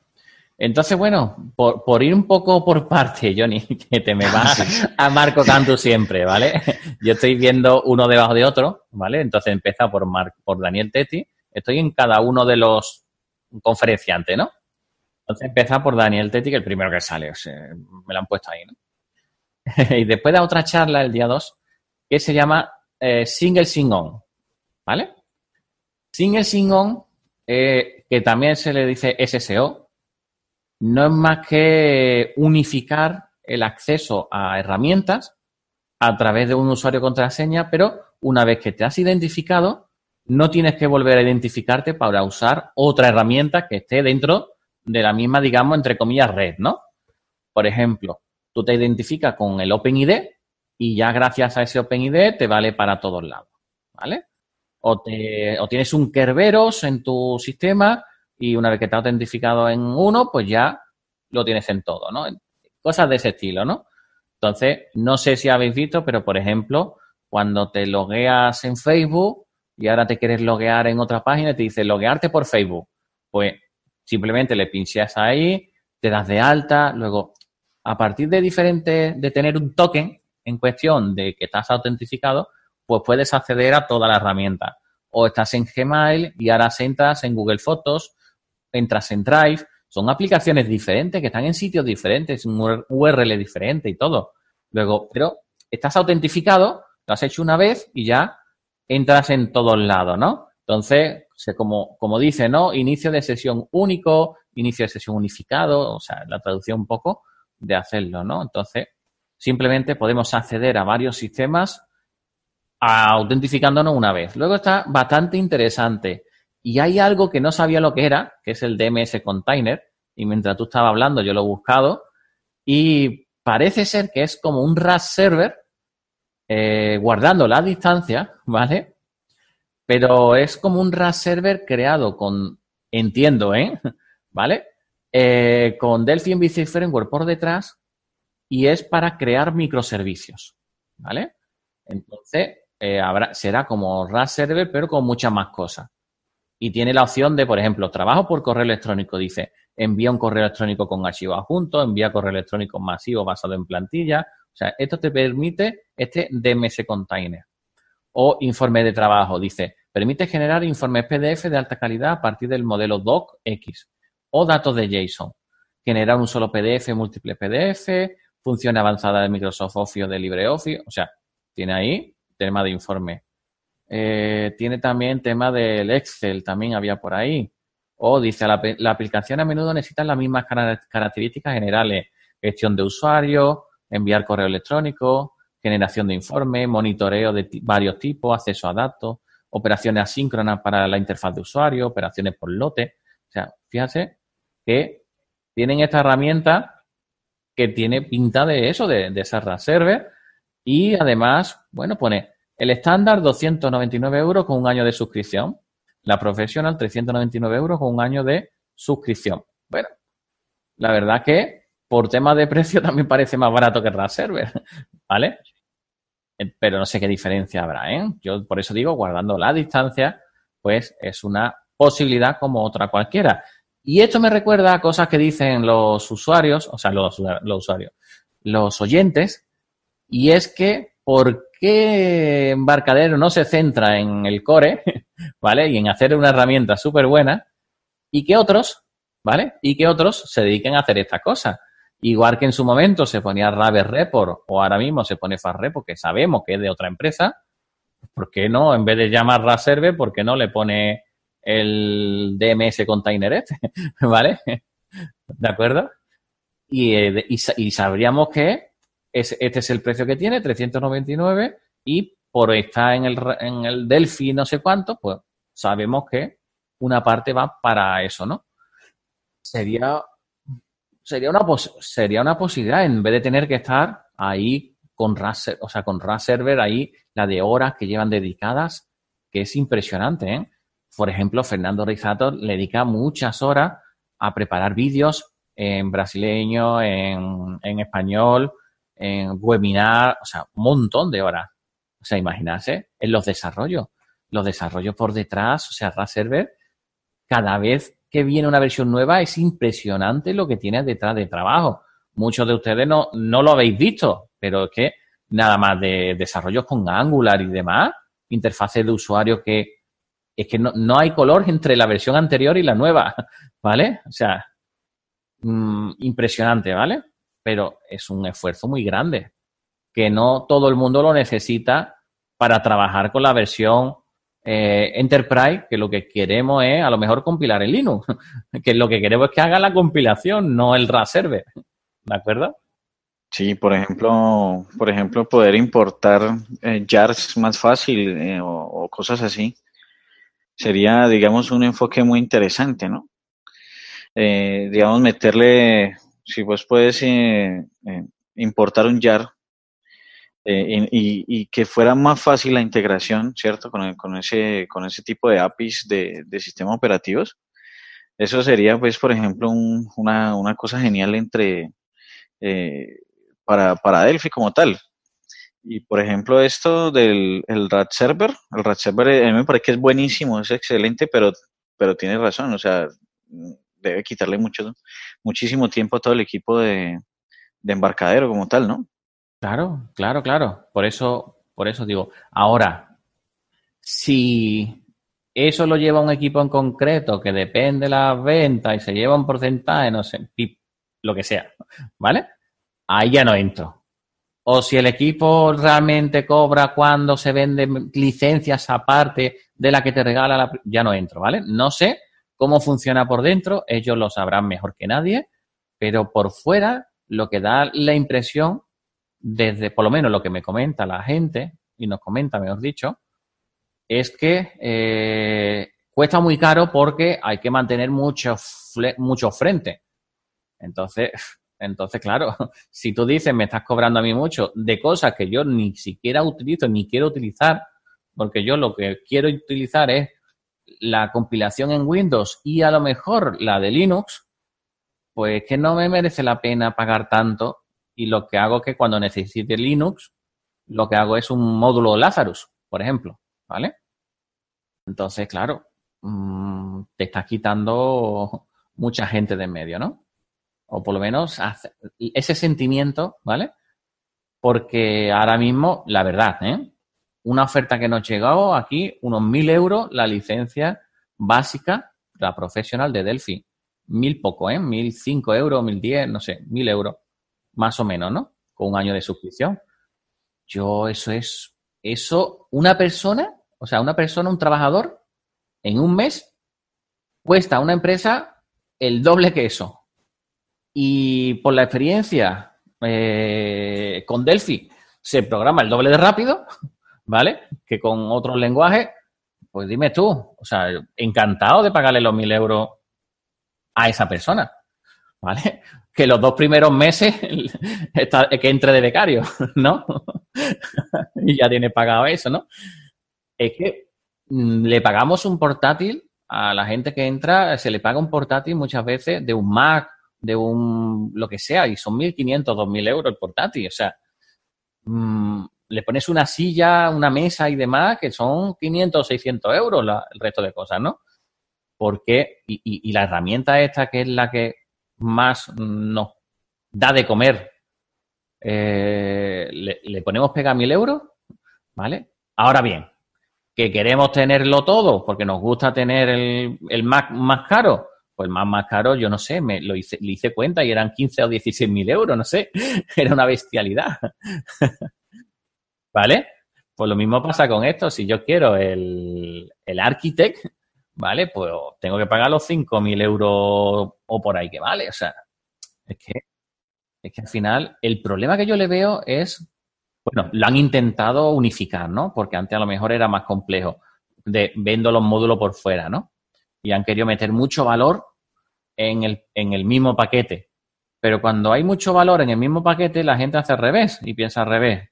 Entonces, bueno, por, por, ir un poco por parte, Johnny, que te me vas a Marco Cantú siempre, ¿vale? Yo estoy viendo uno debajo de otro, ¿vale? Entonces empieza por, por Daniel Tetti. Estoy en cada uno de los conferenciantes, ¿no? Entonces empieza por Daniel Teti, que el primero que sale, me lo han puesto ahí, ¿no? y después da otra charla el día 2 que se llama eh, Single Sing On, ¿vale? Single Sing On, eh, que también se le dice SSO, no es más que unificar el acceso a herramientas a través de un usuario contraseña, pero una vez que te has identificado, no tienes que volver a identificarte para usar otra herramienta que esté dentro de la misma, digamos, entre comillas, red, ¿no? Por ejemplo, tú te identificas con el OpenID y ya gracias a ese OpenID te vale para todos lados, ¿vale? O, te, tienes un Kerberos en tu sistema y una vez que te has identificado en uno, pues ya lo tienes en todo, ¿no? Cosas de ese estilo, ¿no? Entonces, no sé si habéis visto, pero por ejemplo, cuando te logueas en Facebook y ahora te quieres loguear en otra página, te dice loguearte por Facebook. Pues Simplemente le pincheas ahí, te das de alta, luego, a partir de diferente de tener un token en cuestión de que estás autentificado, pues puedes acceder a toda la herramienta. O estás en Gmail y ahora entras en Google Fotos, entras en Drive, son aplicaciones diferentes que están en sitios diferentes, un URL diferente y todo. Luego, pero estás autentificado, lo has hecho una vez y ya entras en todos lados, ¿no? Entonces, como, como dice, ¿no? Inicio de sesión único, inicio de sesión unificado, o sea, la traducción un poco de hacerlo, ¿no? Entonces, simplemente podemos acceder a varios sistemas autentificándonos una vez. Luego está bastante interesante. Y hay algo que no sabía lo que era, que es el DMS Container. Y mientras tú estabas hablando, yo lo he buscado. Y parece ser que es como un RAS server eh, guardando la distancia, ¿vale? Pero es como un RAS server creado con, entiendo, ¿eh? ¿Vale? Eh, con Delphi MVC Framework por detrás y es para crear microservicios, ¿vale? Entonces, eh, será como RAS server, pero con muchas más cosas. Y tiene la opción de, por ejemplo, trabajo por correo electrónico. Dice, envía un correo electrónico con archivo adjunto, envía correo electrónico masivo basado en plantilla. O sea, esto te permite este DMS container o informe de trabajo. Dice, permite generar informes PDF de alta calidad a partir del modelo DocX o datos de JSON. Generar un solo PDF, múltiples PDF, función avanzada de Microsoft Office o de LibreOffice. O sea, tiene ahí tema de informe. Eh, tiene también tema del Excel, también había por ahí. O dice, la, la aplicación a menudo necesita las mismas características generales. Gestión de usuario, enviar correo electrónico, generación de informes, monitoreo de varios tipos, acceso a datos, operaciones asíncronas para la interfaz de usuario, operaciones por lote. O sea, fíjense que tienen esta herramienta que tiene pinta de eso, de, esa RAS Server, y además, bueno, pone el estándar 299 euros con un año de suscripción, la profesional 399 euros con un año de suscripción. Bueno, la verdad que por tema de precio también parece más barato que RAS Server, ¿vale? Eh, pero no sé qué diferencia habrá, ¿eh? Yo por eso digo, guardando la distancia, pues es una posibilidad como otra cualquiera. Y esto me recuerda a cosas que dicen los usuarios, o sea, los, usuarios, los oyentes, y es que ¿por qué Embarcadero no se centra en el core, ¿vale? Y en hacer una herramienta súper buena, y que otros, ¿vale? Y que otros se dediquen a hacer esta cosa? Igual que en su momento se ponía Raver Report o ahora mismo se pone Fast Report, que sabemos que es de otra empresa, ¿por qué no? En vez de llamar Raserve, ¿por qué no le pone el DMS Container ¿Vale? ¿De acuerdo? Y, eh, sabríamos que este es el precio que tiene, 399, y por estar en el, en el Delphi no sé cuánto, pues sabemos que una parte va para eso, ¿no? Sería sería una, sería una posibilidad en vez de tener que estar ahí con RAS, o sea, con RAS server ahí, la de horas que llevan dedicadas, que es impresionante, ¿eh? Por ejemplo, Fernando Rizato le dedica muchas horas a preparar vídeos en brasileño, en, español, en webinar, o sea, un montón de horas. O sea, imagínate, en los desarrollos, los desarrollos por detrás, o sea, RAS server, cada vez que viene una versión nueva, es impresionante lo que tiene detrás de trabajo. Muchos de ustedes no, no lo habéis visto, pero es que nada más de desarrollos con Angular y demás, interfaces de usuario que es que no, hay color entre la versión anterior y la nueva, ¿vale? O sea, mm, impresionante, ¿vale? Pero es un esfuerzo muy grande, que no todo el mundo lo necesita para trabajar con la versión eh, Enterprise, que lo que queremos es a lo mejor compilar el Linux, que lo que queremos es que haga la compilación, no el RAS server. ¿De acuerdo? Sí, por ejemplo, por ejemplo, poder importar eh, jars más fácil eh, o, cosas así sería, digamos, un enfoque muy interesante, ¿no? digamos, meterle, si vos puedes importar un jar eh, y, que fuera más fácil la integración, ¿cierto? Con, ese, con ese tipo de APIs de, de sistemas operativos. Eso sería, pues, por ejemplo, una, una, cosa genial entre eh, para, para Delphi como tal. Y, por ejemplo, esto del el server, el Rat server eh, a me parece que es buenísimo, es excelente, pero, pero tiene razón, o sea, debe quitarle mucho, muchísimo tiempo a todo el equipo de embarcadero como tal, ¿no? Claro, claro, claro. Por eso, por eso digo, ahora, si eso lo lleva un equipo en concreto que depende de la venta y se lleva un porcentaje, no sé, lo que sea, ¿vale? Ahí ya no entro. O si el equipo realmente cobra cuando se venden licencias aparte de la que te regala, ya no entro, ¿vale? No sé cómo funciona por dentro, ellos lo sabrán mejor que nadie, pero por fuera lo que da la impresión desde por lo menos lo que me comenta la gente, y nos comenta, mejor dicho, es que eh, cuesta muy caro porque hay que mantener muchos mucho frente... Entonces, entonces, claro, si tú dices, me estás cobrando a mí mucho de cosas que yo ni siquiera utilizo ni quiero utilizar, porque yo lo que quiero utilizar es la compilación en Windows y a lo mejor la de Linux, pues que no me merece la pena pagar tanto y lo que hago es que cuando necesite Linux, lo que hago es un módulo Lazarus, por ejemplo, ¿vale? Entonces, claro, mm, te estás quitando mucha gente de en medio, ¿no? O por lo menos hace ese sentimiento, ¿vale? Porque ahora mismo, la verdad, ¿eh? Una oferta que nos llegado aquí, unos mil euros, la licencia básica, la profesional de Delphi. Mil poco, ¿eh? Mil cinco euros, mil diez, no sé, mil euros más o menos, ¿no? Con un año de suscripción. Yo, eso es, eso, una persona, o sea, una persona, un trabajador, en un mes, cuesta a una empresa el doble que eso. Y por la experiencia eh, con Delphi, se programa el doble de rápido, ¿vale? Que con otros lenguajes, pues dime tú, o sea, encantado de pagarle los mil euros a esa persona. ¿vale? Que los dos primeros meses que entre de becario, ¿no? y ya tiene pagado eso, ¿no? Es que mm, le pagamos un portátil a la gente que entra, se le paga un portátil muchas veces de un Mac, de un lo que sea, y son 1.500, 2.000 euros el portátil, o sea, mm, le pones una silla, una mesa y demás, que son 500 600 euros el resto de cosas, ¿no? Porque, y, la herramienta esta que es la que más no. Da de comer. Eh, le, ponemos pega mil euros, ¿vale? Ahora bien, que queremos tenerlo todo porque nos gusta tener el, el más caro. Pues más, más caro, yo no sé, me lo hice, le hice cuenta y eran 15 o 16 mil euros, no sé. Era una bestialidad. ¿Vale? Pues lo mismo pasa con esto. Si yo quiero el, el ¿vale? Pues tengo que pagar los 5.000 euros o por ahí que vale. O sea, es que, al final el problema que yo le veo es, bueno, lo han intentado unificar, ¿no? Porque antes a lo mejor era más complejo de vendo los módulos por fuera, ¿no? Y han querido meter mucho valor en el, mismo paquete. Pero cuando hay mucho valor en el mismo paquete, la gente hace al revés y piensa al revés.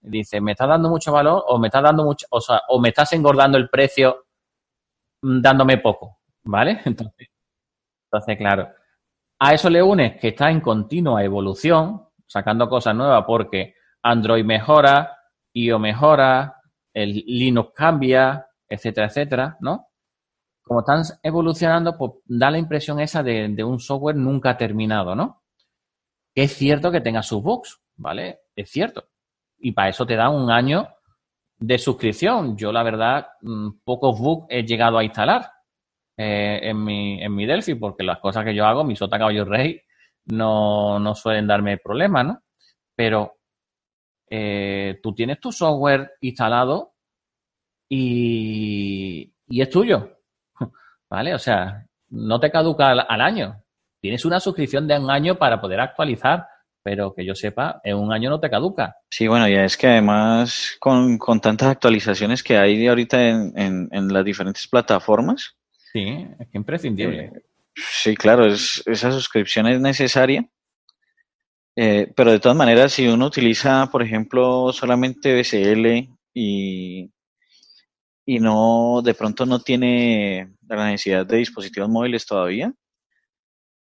Dice, me estás dando mucho valor o me está dando mucho, o sea, o me estás engordando el precio Mm, dándome poco, ¿vale? Entonces, claro, a eso le unes que está en continua evolución, sacando cosas nuevas porque Android mejora, IO mejora, el Linux cambia, etcétera, etcétera, ¿no? Como están evolucionando, pues da la impresión esa de, un software nunca terminado, ¿no? Que es cierto que tenga sus bugs, ¿vale? Es cierto. Y para eso te da un año de suscripción. Yo, la verdad, mm, pocos bugs he llegado a instalar eh, en, mi, en mi Delphi, porque las cosas que yo hago, mi sota caballo rey, no, no suelen darme problemas, ¿no? Pero eh, tú tienes tu software instalado y, y es tuyo, ¿vale? O sea, no te caduca al año. Tienes una suscripción de un año para poder actualizar pero que yo sepa, en un año no te caduca. Sí, bueno, y es que además con, tantas actualizaciones que hay ahorita en, las diferentes plataformas. Sí, es imprescindible. Eh, sí, claro, es, esa suscripción es necesaria. Eh, pero de todas maneras, si uno utiliza, por ejemplo, solamente BCL y, y no, de pronto no tiene la necesidad de dispositivos móviles todavía,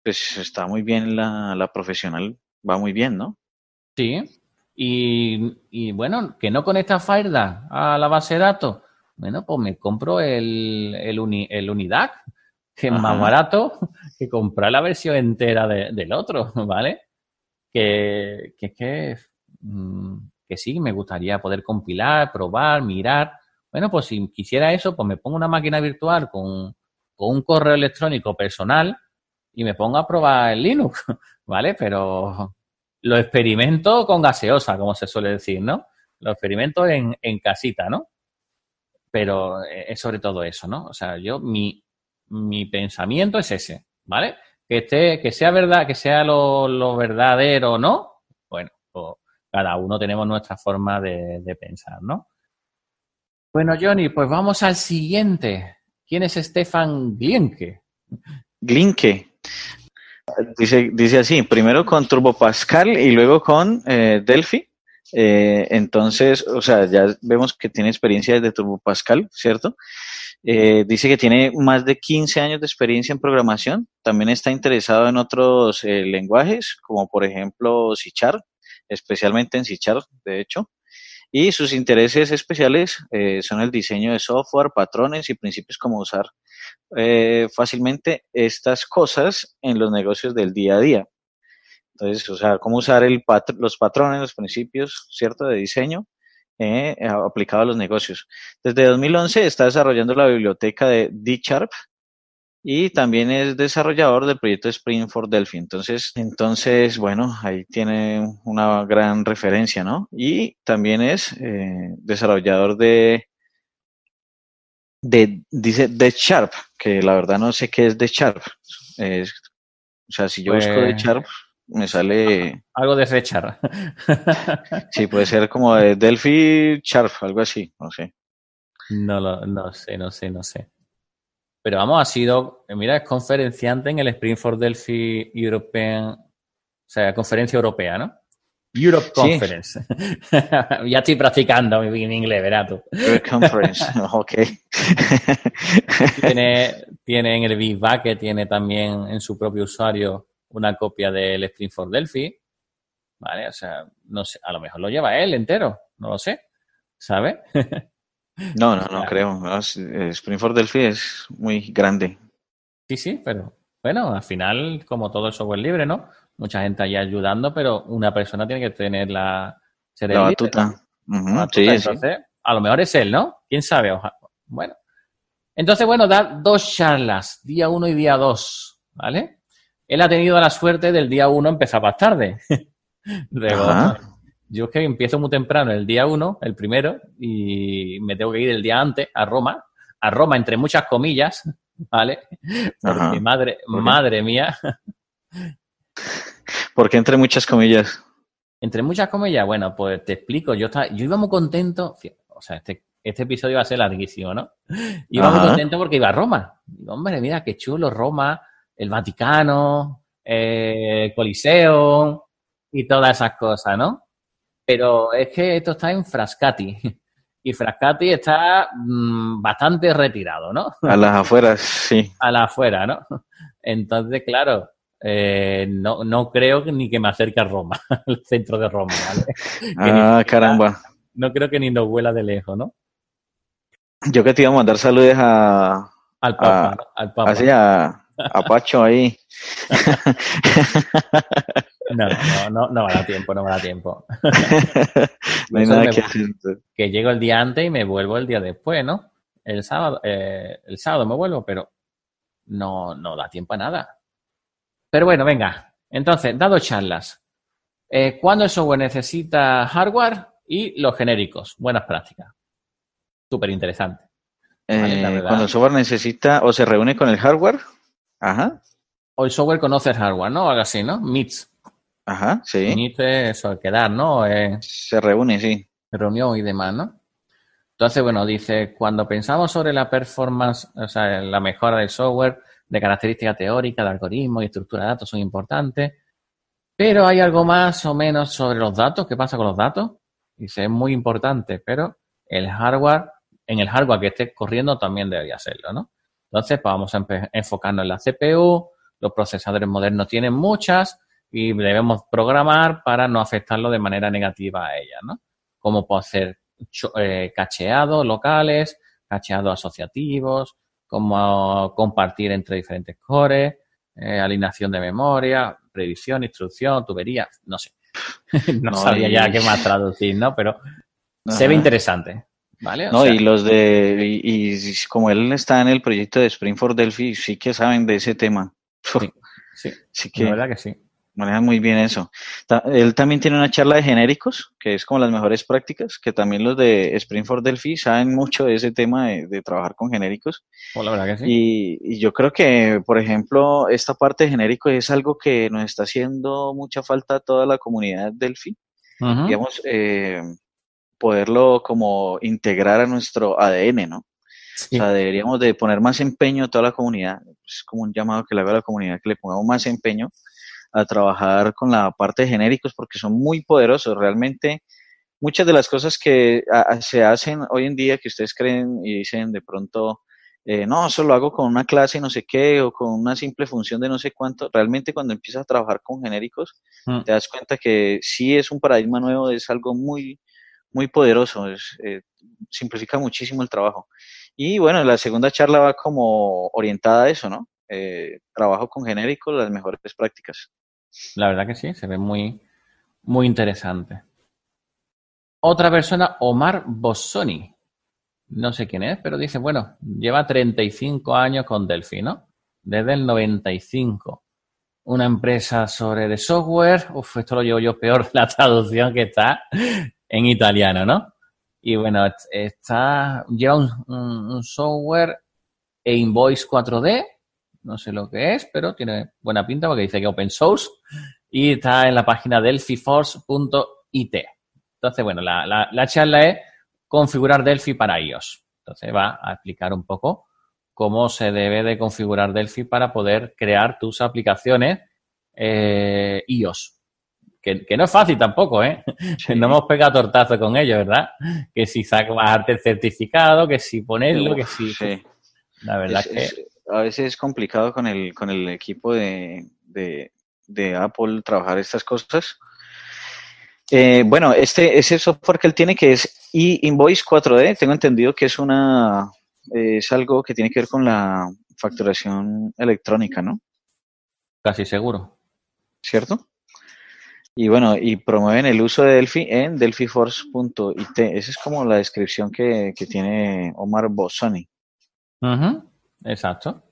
pues está muy bien la, la profesional va muy bien, ¿no? Sí. Y, bueno, que no conecta Farda a la base de datos. Bueno, pues me compro el, el, Unidac, que es más barato que comprar la versión entera del otro, ¿vale? Que, que, mm, que, sí, me gustaría poder compilar, probar, mirar. Bueno, pues si quisiera eso, pues me pongo una máquina virtual con, con un correo electrónico personal y me pongo a probar el Linux, ¿vale? Pero lo experimento con gaseosa, como se suele decir, ¿no? Lo experimento en, en casita, ¿no? Pero eh, es sobre todo eso, ¿no? O sea, yo, mi, mi pensamiento es ese, ¿vale? Que, esté, que sea verdad, que sea lo, verdadero o no, bueno, pues, cada uno tenemos nuestra forma de, de pensar, ¿no? Bueno, Johnny, pues vamos al siguiente. ¿Quién es Stefan Glinke? Glinke dice, dice así, primero con Turbo Pascal y luego con eh, Delphi. Eh, entonces, o sea, ya vemos que tiene experiencia desde Turbo Pascal, ¿cierto? Eh, dice que tiene más de 15 años de experiencia en programación. También está interesado en otros eh, lenguajes, como por ejemplo C especialmente en C de hecho. Y sus intereses especiales eh, son el diseño de software, patrones y principios como usar eh, fácilmente estas cosas en los negocios del día a día. Entonces, o sea, cómo usar el patrón, los patrones, los principios, ¿cierto?, de diseño eh, aplicado a los negocios. Desde 2011 está desarrollando la biblioteca de D-Sharp, y también es desarrollador del proyecto Spring for Delphi. Entonces, entonces bueno, ahí tiene una gran referencia, ¿no? Y también es eh, desarrollador de, de, dice, de Sharp, que la verdad no sé qué es de Sharp. o sea, si yo busco pues, de Sharp, me sale... Algo de Sharp. sí, puede ser como de Delphi Sharp, algo así, no sé. No, lo no sé, no sé, no sé. Pero vamos, ha sido, eh, mira, es conferenciante en el Spring for Delphi European, o sea, conferencia europea, ¿no? Europe Conference. ya estoy practicando mi, inglés, verás tú. Europe Conference, ok. tiene, en el Big que tiene también en su propio usuario una copia del Spring for Delphi. Vale, o sea, no sé, a lo mejor lo lleva él entero, no lo sé, ¿sabes? No, no, no creo. spring Springford Delphi es muy grande. Sí, sí, pero bueno, al final, como todo el software libre, ¿no? Mucha gente allí ayudando, pero una persona tiene que tener la... la batuta. sí, entonces, a lo mejor es él, ¿no? ¿Quién sabe? Bueno. Entonces, bueno, da dos charlas, día uno y día dos, ¿vale? Él ha tenido la suerte del día uno empezar más tarde. de yo es que empiezo muy temprano, el día uno, el primero, y me tengo que ir el día antes a Roma, a Roma entre muchas comillas, ¿vale? madre, madre mía. ¿Por qué entre muchas comillas? Entre muchas comillas, bueno, pues te explico, yo estaba, yo iba muy contento, o sea, este, este episodio va a ser larguísimo, ¿no? Iba muy contento porque iba a Roma. hombre, mira, qué chulo, Roma, el Vaticano, el eh, Coliseo y todas esas cosas, ¿no? pero es que esto está en Frascati. Y Frascati está mm, bastante retirado, ¿no? A las afueras, sí. A las afueras, ¿no? Entonces, claro, eh, no, no creo ni que me acerque a Roma, al centro de Roma, ¿vale? ah, caramba. No creo que ni nos vuela de lejos, ¿no? Yo que te iba a mandar saludos a... Al Papa, al Papa. Así ah, a, a Pacho ahí. No, no, no, no me da tiempo, no me da tiempo. que, llego el día antes y me vuelvo el día después, ¿no? El sábado, eh, el sábado me vuelvo, pero no, no da tiempo a nada. Pero bueno, venga. Entonces, dado charlas, eh, ¿cuándo el software necesita hardware y los genéricos? Buenas prácticas. Súper interesante. Eh, cuando el software necesita o se reúne con el hardware, ajá. O el software conoce el hardware, ¿no? Algo así, ¿no? Meets. Ajá, sí. eso, quedar, ¿no? Eh, se reúne, sí. Reunión y demás, ¿no? Entonces, bueno, dice, cuando pensamos sobre la performance, o sea, la mejora del software, de característica teórica, de algoritmos y estructura de datos son importantes, pero hay algo más o menos sobre los datos, ¿qué pasa con los datos? Dice, es muy importante, pero el hardware, en el hardware que esté corriendo también debería serlo, ¿no? Entonces, pues, vamos a en la CPU, los procesadores modernos tienen muchas, y debemos programar para no afectarlo de manera negativa a ella, ¿no? Como puede ser eh, cacheados locales, cacheados asociativos, como compartir entre diferentes cores, eh, alineación de memoria, previsión instrucción, tubería, no sé. no, sabía ya qué más traducir, ¿no? Pero se ve interesante. ¿Vale? no, y los de, y, como él está en el proyecto de Spring for Delphi, sí que saben de ese tema. Sí, sí. sí que... La verdad que sí manejan muy bien eso. él también tiene una charla de genéricos, que es como las mejores prácticas, que también los de Spring for Delphi saben mucho de ese tema de, trabajar con genéricos. Pues y, yo creo que, por ejemplo, esta parte de genérico es algo que nos está haciendo mucha falta a toda la comunidad Delphi. Digamos, eh, poderlo como integrar a nuestro ADN, ¿no? O sea, deberíamos de poner más empeño a toda la comunidad. Es como un llamado que le hago a la comunidad que le pongamos más empeño a trabajar con la parte de genéricos porque son muy poderosos. Realmente muchas de las cosas que se hacen hoy en día que ustedes creen y dicen de pronto, eh, no, eso lo hago con una clase y no sé qué, o con una simple función de no sé cuánto, realmente cuando empiezas a trabajar con genéricos, mm. te das cuenta que sí es un paradigma nuevo, es algo muy, muy poderoso, eh, simplifica muchísimo el trabajo. Y bueno, la segunda charla va como orientada a eso, ¿no? Eh, trabajo con genéricos, las mejores prácticas. La verdad que sí, se ve muy, muy interesante. Otra persona, Omar Bossoni. No sé quién es, pero dice, bueno, lleva 35 años con ¿no? desde el 95. Una empresa sobre de software, uf, esto lo llevo yo peor, la traducción que está en italiano, ¿no? Y bueno, está, lleva un, un software e invoice 4D no sé lo que es, pero tiene buena pinta porque dice que open source y está en la página delphiforce.it. Entonces, bueno, la, la, charla es configurar Delphi para iOS. Entonces va a explicar un poco cómo se debe de configurar Delphi para poder crear tus aplicaciones eh, iOS. Que, no es fácil tampoco, ¿eh? No hemos pegado tortazo con ello, ¿verdad? Que si sacas el certificado, que si ponerlo, que si... La verdad es, que a veces es complicado con el, con el equipo de, de, Apple trabajar estas cosas. Eh, bueno, este es software que él tiene que es e-invoice 4D. Tengo entendido que es una es algo que tiene que ver con la facturación electrónica, ¿no? Casi seguro. ¿Cierto? Y bueno, y promueven el uso de Delphi en delphiforce.it. Esa es como la descripción que, que tiene Omar Bossoni. Ajá. Exacto.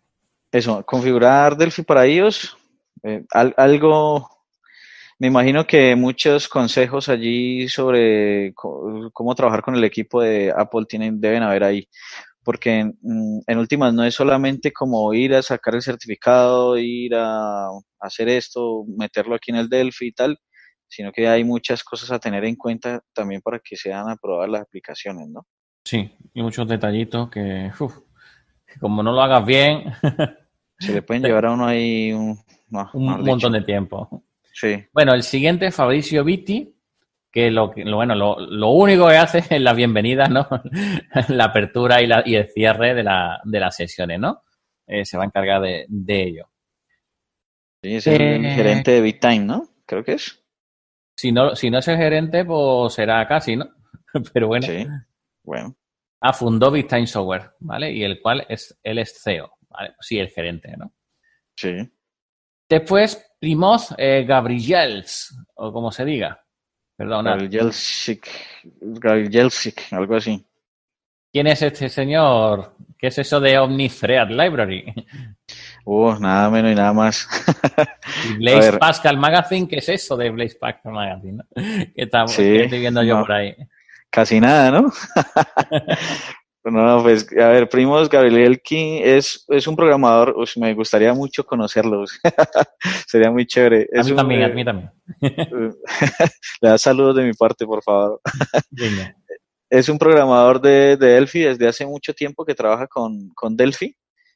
Eso, configurar Delphi para ellos. Eh, algo, me imagino que muchos consejos allí sobre cómo trabajar con el equipo de Apple tienen, deben haber ahí porque en, últimas no es solamente como ir a sacar el certificado, ir a, hacer esto, meterlo aquí en el Delphi y tal, sino que hay muchas cosas a tener en cuenta también para que sean aprobadas las aplicaciones, ¿no? Sí, y muchos detallitos que como no lo hagas bien. Se le pueden llevar a uno ahí un, montón de tiempo. Sí. Bueno, el siguiente, es Fabricio Vitti, que lo, bueno, lo, único que hace es la bienvenida, ¿no? la apertura y, la, y el cierre de, la, de las sesiones, ¿no? Eh, se va a encargar de, ello. Sí, es el eh, gerente de Big ¿no? Creo que es. Si no, si no es el gerente, pues será casi, ¿no? Pero bueno. Sí, bueno a ah, fundó Time Software, ¿vale? Y el cual es, él CEO, ¿vale? Sí, el gerente, ¿no? Sí. Después, Primoz eh, Gabriels, o como se diga. Perdona. Gabrielsic, Gabrielsic, algo así. ¿Quién es este señor? ¿Qué es eso de Omnifread Library? Uh, nada menos y nada más. Blaze Pascal Magazine, ¿qué es eso de Blaze Pascal Magazine? ¿Qué estamos viendo yo por ahí? casi nada, ¿no? no, pues, a ver, primos, Gabriel King es, es un programador, me gustaría mucho conocerlo, sería muy chévere. A eh, mí, también, también, le da saludos de mi parte, por favor. Es un programador de, Delphi desde hace mucho tiempo que trabaja con, con Delphi,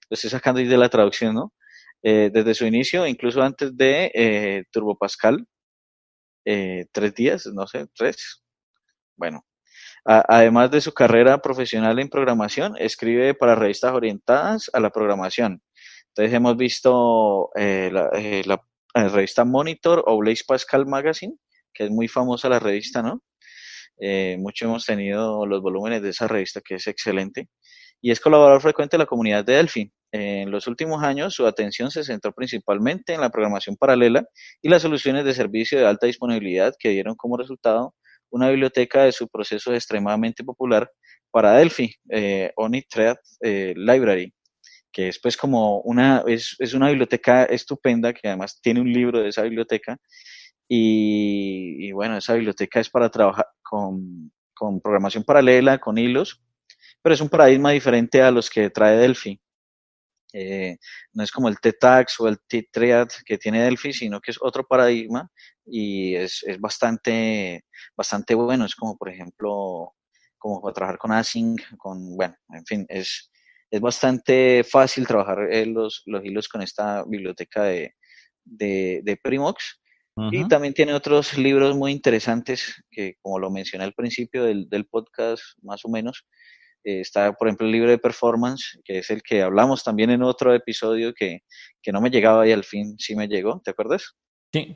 lo estoy sacando ahí de la traducción, ¿no? Eh, desde su inicio, incluso antes de eh, Turbo Pascal, tres días, no sé, tres. Bueno, además de su carrera profesional en programación, escribe para revistas orientadas a la programación. Entonces hemos visto eh, eh, la, revista Monitor o Blaze Pascal Magazine, que es muy famosa la revista, ¿no? Muchos eh, mucho hemos tenido los volúmenes de esa revista, que es excelente. Y es colaborador frecuente de la comunidad de Delphi. En los últimos años, su atención se centró principalmente en la programación paralela y las soluciones de servicio de alta disponibilidad que dieron como resultado una biblioteca de su proceso extremadamente popular para Delphi, eh, Onitread eh, Library, que es pues como una, es, una biblioteca estupenda que además tiene un libro de esa biblioteca y, bueno, esa biblioteca es para trabajar con, con programación paralela, con hilos, pero es un paradigma diferente a los que trae Delphi. Eh, no es como el T-Tax o el T-Triad que tiene Delphi, sino que es otro paradigma y es, bastante, bastante bueno. Es como, por ejemplo, como para trabajar con async, con, bueno, en fin, es, es bastante fácil trabajar eh, los, los hilos con esta biblioteca de, de, Primox. Y también tiene otros libros muy interesantes que, como lo mencioné al principio del, del podcast, más o menos, eh, está, por ejemplo, el libro de performance, que es el que hablamos también en otro episodio que, no me llegaba y al fin sí me llegó, ¿te acuerdas? Sí.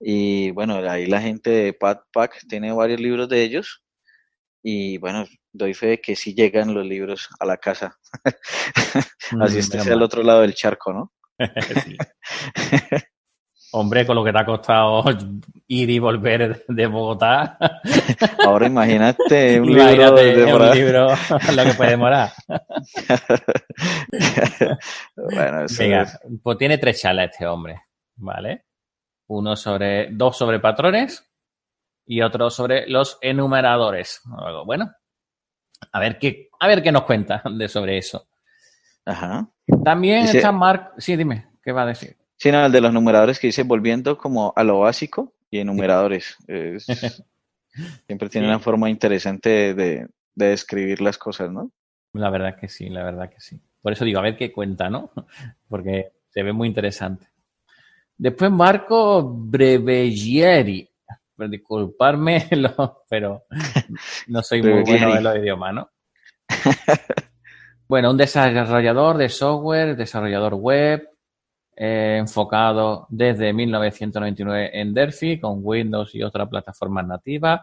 Y bueno, ahí la gente de Pat Pack tiene varios libros de ellos. Y bueno, doy fe de que sí llegan los libros a la casa. Así mm, al otro lado del charco, ¿no? Hombre, con lo que te ha costado ir y volver de Bogotá. Ahora imagínate un libro, un lo que puede demorar. bueno, Venga, pues tiene tres charlas este hombre, ¿vale? Uno sobre, dos sobre patrones y otro sobre los enumeradores. Bueno, a ver qué, a ver qué nos cuenta de sobre eso. Ajá. También está Mark, sí, dime, ¿qué va a decir? sino al de los numeradores que dice volviendo como a lo básico y enumeradores. Es, siempre tiene una forma interesante de, de, describir las cosas, ¿no? La verdad que sí, la verdad que sí. Por eso digo, a ver qué cuenta, ¿no? Porque se ve muy interesante. Después Marco Brevegieri. Disculparme, pero no soy muy bueno en los idiomas, ¿no? Bueno, un desarrollador de software, desarrollador web, eh, enfocado desde 1999 en Delphi con Windows y otras plataformas nativas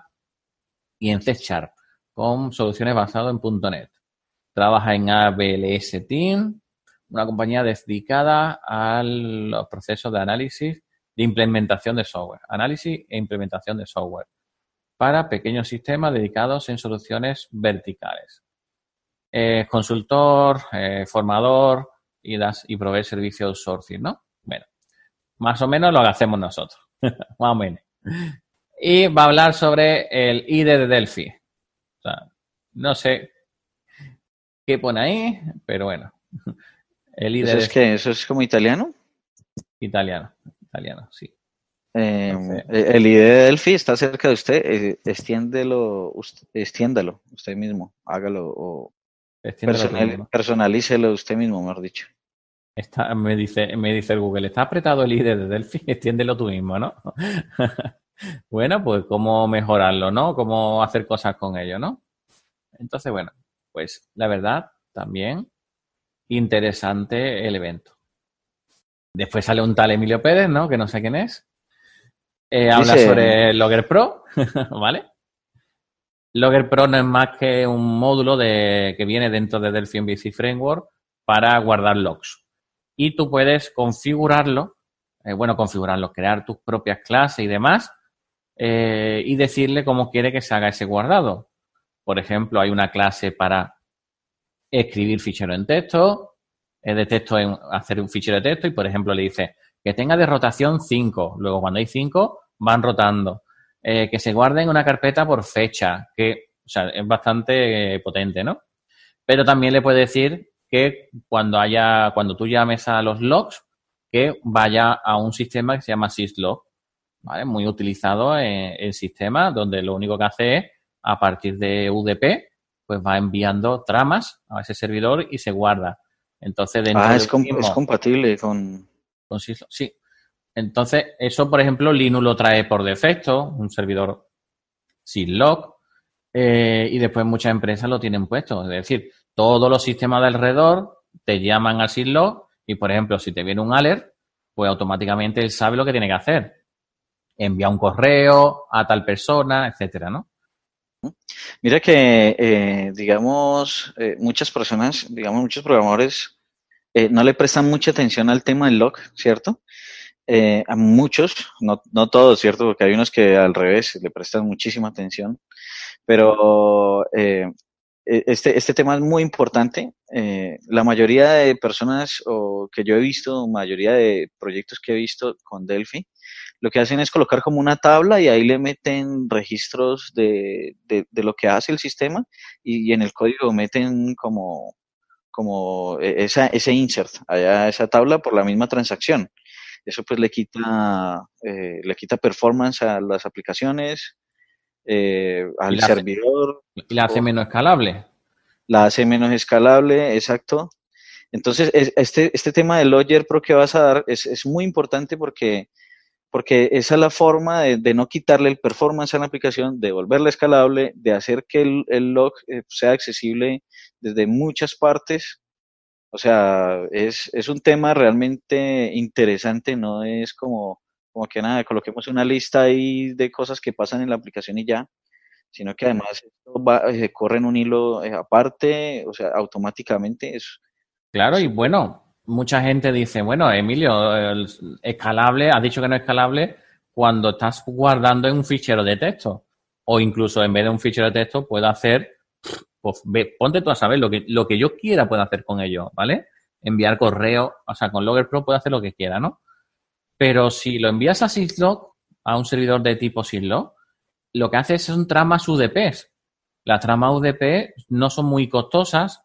y en C Sharp con soluciones basadas en .NET. Trabaja en ABLS Team, una compañía dedicada a los procesos de análisis de implementación de software, análisis e implementación de software para pequeños sistemas dedicados en soluciones verticales. Eh, consultor, eh, formador, y, y proveer servicios de outsourcing, ¿no? Bueno, más o menos lo hacemos nosotros, más o menos. Y va a hablar sobre el ID de Delphi. O sea, no sé qué pone ahí, pero bueno. El ¿Eso es que ¿Eso es como italiano? Italiano, italiano, sí. Eh, el ID de Delphi está cerca de usted, eh, extiéndelo, usted mismo, hágalo o personalícelo usted mismo, mejor dicho. me, dice, me dice el Google, está apretado el ID de Delphi, extiéndelo tú mismo, ¿no? bueno, pues cómo mejorarlo, ¿no? Cómo hacer cosas con ello, ¿no? Entonces, bueno, pues la verdad, también interesante el evento. Después sale un tal Emilio Pérez, ¿no? Que no sé quién es. Eh, habla sobre Logger Pro, ¿vale? Logger Pro no es más que un módulo de, que viene dentro de Delphi MVC Framework para guardar logs. Y tú puedes configurarlo, eh, bueno, configurarlo, crear tus propias clases y demás, eh, y decirle cómo quiere que se haga ese guardado. Por ejemplo, hay una clase para escribir fichero en texto, de texto en hacer un fichero de texto, y por ejemplo le dice que tenga de rotación 5. Luego, cuando hay 5, van rotando eh, que se guarde en una carpeta por fecha, que o sea, es bastante eh, potente, ¿no? Pero también le puede decir que cuando haya, cuando tú llames a los logs, que vaya a un sistema que se llama syslog, ¿vale? Muy utilizado en, el sistema donde lo único que hace es, a partir de UDP, pues va enviando tramas a ese servidor y se guarda. Entonces, ah, es, es compatible con... con syslog, sí, entonces, eso, por ejemplo, Linux lo trae por defecto, un servidor sin log, eh, y después muchas empresas lo tienen puesto. Es decir, todos los sistemas de alrededor te llaman al syslog y, por ejemplo, si te viene un alert, pues automáticamente él sabe lo que tiene que hacer. Envía un correo a tal persona, etcétera, ¿no? Mira que, eh, digamos, eh, muchas personas, digamos, muchos programadores no le prestan mucha atención al tema del log, ¿cierto? Eh, a muchos, no, no todos, ¿cierto? Porque hay unos que al revés le prestan muchísima atención, pero eh, e, este, este tema es muy importante. Eh, la mayoría de personas o que yo he visto, mayoría de proyectos que he visto con Delphi, lo que hacen es colocar como una tabla y ahí le meten registros de, lo que hace el sistema y, en el código meten como, como e, esa, ese insert, allá esa tabla por la misma transacción. Eso pues le quita, eh, le quita performance a las aplicaciones, eh, al servidor. y la hace menos escalable. La hace menos escalable, exacto. Entonces, este, este tema del Logger Pro que vas a dar es, es muy importante porque, porque esa es la forma de, no quitarle el performance a la aplicación, de volverla escalable, de hacer que el log eh, sea accesible desde muchas partes o sea, es, un tema realmente interesante, no es como, como que nada, coloquemos una lista ahí de cosas que pasan en la aplicación y ya, sino que además va, se eh, corre en un hilo eh, aparte, o sea, automáticamente es... Claro, y bueno, mucha gente dice, bueno, Emilio, escalable, has dicho que no es escalable cuando estás guardando en un fichero de texto, o incluso en vez de un fichero de texto puedo hacer pues ponte tú a saber lo que, lo que yo quiera puedo hacer con ello, ¿vale? Enviar correo, o sea, con Logger Pro puedo hacer lo que quiera, ¿no? Pero si lo envías a Syslog, a un servidor de tipo Syslog, lo que hace es son tramas UDP Las tramas UDP no son muy costosas,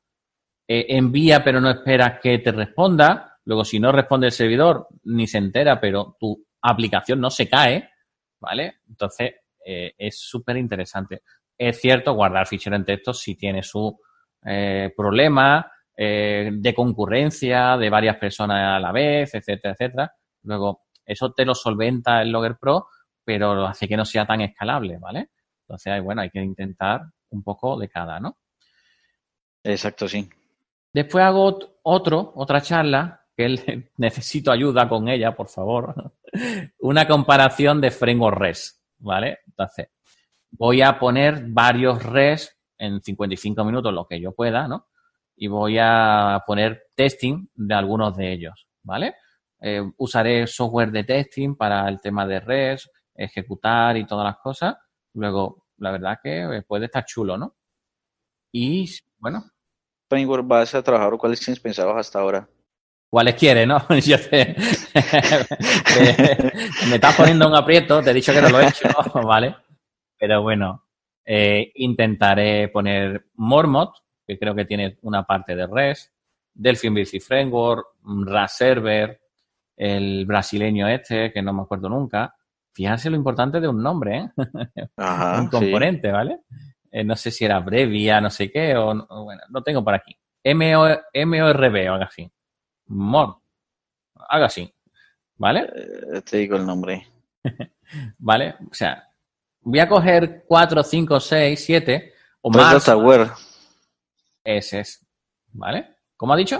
eh, envía pero no esperas que te responda, luego si no responde el servidor ni se entera, pero tu aplicación no se cae, ¿vale? Entonces, eh, es súper interesante. Es cierto, guardar fichero en texto si tiene su eh, problema eh, de concurrencia de varias personas a la vez, etcétera, etcétera. Luego, eso te lo solventa el Logger Pro, pero hace que no sea tan escalable, ¿vale? Entonces, bueno, hay que intentar un poco de cada, ¿no? Exacto, sí. Después hago otro, otra charla, que necesito ayuda con ella, por favor. Una comparación de framework res, ¿vale? Entonces, voy a poner varios res en 55 minutos, lo que yo pueda, ¿no? Y voy a poner testing de algunos de ellos, ¿vale? Eh, usaré software de testing para el tema de res, ejecutar y todas las cosas. Luego, la verdad que eh, puede estar chulo, ¿no? Y bueno. Framework vas a trabajar o cuáles tienes pensados hasta ahora? ¿Cuáles quieres, no? Yo te... me estás poniendo un aprieto, te he dicho que no lo he hecho, ¿vale? Pero bueno, eh, intentaré poner Mormot, que creo que tiene una parte de REST, Delphine BC Framework, RAS Server, el brasileño este, que no me acuerdo nunca. Fíjense lo importante de un nombre, ¿eh? un componente, ¿vale? Eh, no sé si era Brevia, no sé qué, o, bueno, lo tengo por aquí. M-O-R-B algo así. Mor, haga así. ¿Vale? Eh, te digo el nombre. ¿Vale? O sea, voy a coger 4, 5, 6, 7 o Red Dataware. Ese es. ¿Vale? ¿Cómo ha dicho?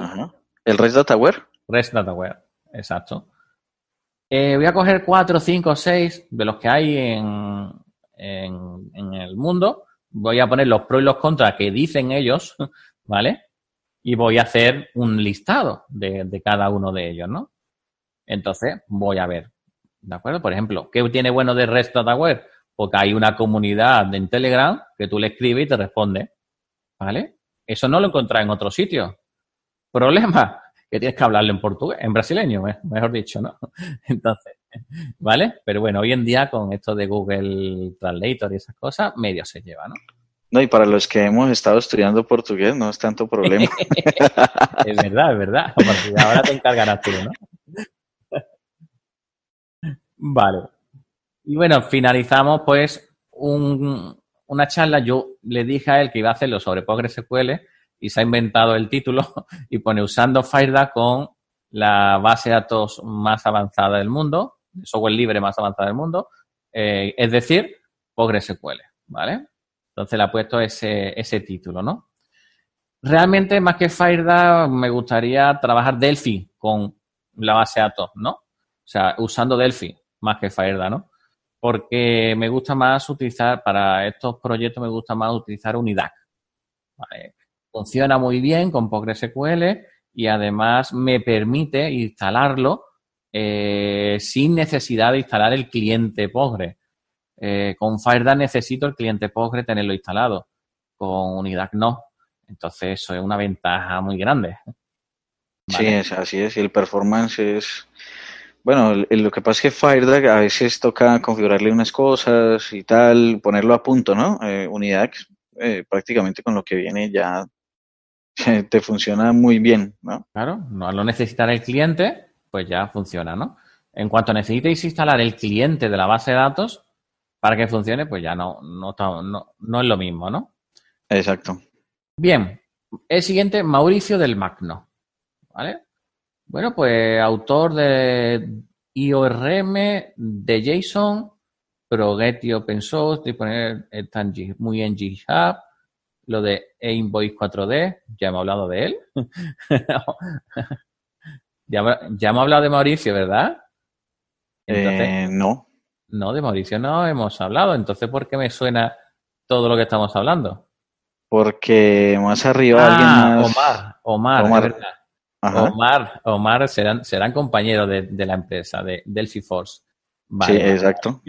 ¿El REST Dataware? Dataware, exacto. Eh, voy a coger 4, 5, 6 de los que hay en, el mundo. Voy a poner los pros y los contras que dicen ellos, ¿vale? Y voy a hacer un listado de, de cada uno de ellos, ¿no? Entonces, voy a ver. ¿De acuerdo? Por ejemplo, ¿qué tiene bueno de REST Dataware? Porque hay una comunidad en Telegram que tú le escribes y te responde. ¿Vale? Eso no lo encontrás en otro sitio. Problema, que tienes que hablarlo en portugués, en brasileño, mejor dicho, ¿no? Entonces, ¿vale? Pero bueno, hoy en día con esto de Google Translator y esas cosas, medio se lleva, ¿no? No, y para los que hemos estado estudiando portugués no es tanto problema. es verdad, es verdad. ahora te encargarás tú, ¿no? vale. Y bueno, finalizamos pues un, una charla. Yo le dije a él que iba a hacerlo sobre PostgreSQL y se ha inventado el título y pone usando FireDAC con la base de datos más avanzada del mundo, el software libre más avanzada del mundo, eh, es decir, PostgreSQL, ¿vale? Entonces le ha puesto ese, ese título, ¿no? Realmente, más que FireDAC, me gustaría trabajar Delphi con la base de datos, ¿no? O sea, usando Delphi más que FireDAC, ¿no? porque me gusta más utilizar, para estos proyectos me gusta más utilizar Unidac. Funciona muy bien con PostgreSQL y además me permite instalarlo eh, sin necesidad de instalar el cliente Pogre. Eh, con FireDAC necesito el cliente Pogre tenerlo instalado, con Unidac no. Entonces eso es una ventaja muy grande. ¿eh? Sí, es, así es. Y el performance es bueno, lo que pasa es que FireDrag a veces toca configurarle unas cosas y tal, ponerlo a punto, ¿no? Eh, unidad eh, prácticamente con lo que viene ya te funciona muy bien, ¿no? Claro, no lo necesitará el cliente, pues ya funciona, ¿no? En cuanto necesitéis instalar el cliente de la base de datos para que funcione, pues ya no, no, no, no es lo mismo, ¿no? Exacto. Bien, el siguiente, Mauricio del Magno, ¿vale? Bueno, pues autor de IORM, de JSON, Progetti Open Source, disponible está muy en GitHub, lo de Invoice 4D, ya hemos hablado de él. ya, hemos hablado de Mauricio, ¿verdad? Eh, no. No, de Mauricio no hemos hablado. Entonces, ¿por qué me suena todo lo que estamos hablando? Porque más arriba alguien ah, más. Omar, Omar. Omar, Omar serán, serán compañeros de, la empresa, de Delphi Force. Sí, exacto.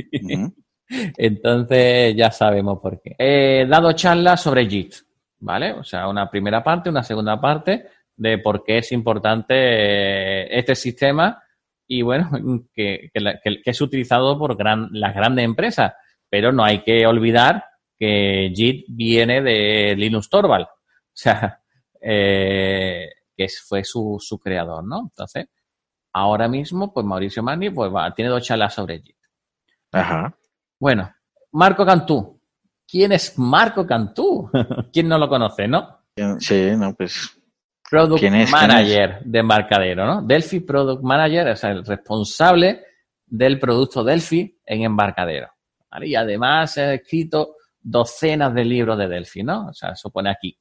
Entonces ya sabemos por qué. He dado charlas sobre JIT, ¿vale? O sea, una primera parte, una segunda parte de por qué es importante eh, este sistema y bueno, que, es utilizado por gran, las grandes empresas, pero no hay que olvidar que JIT viene de Linux Torvald. O sea, eh, que fue su, creador, ¿no? Entonces, ahora mismo, pues Mauricio Magni, pues tiene dos charlas sobre JIT. Ajá. Bueno, Marco Cantú. ¿Quién es Marco Cantú? ¿Quién no lo conoce, no? Sí, no, pues. Product Manager de Embarcadero, ¿no? Delphi Product Manager, es el responsable del producto Delphi en Embarcadero. Y además ha escrito docenas de libros de Delphi, ¿no? O sea, eso pone aquí.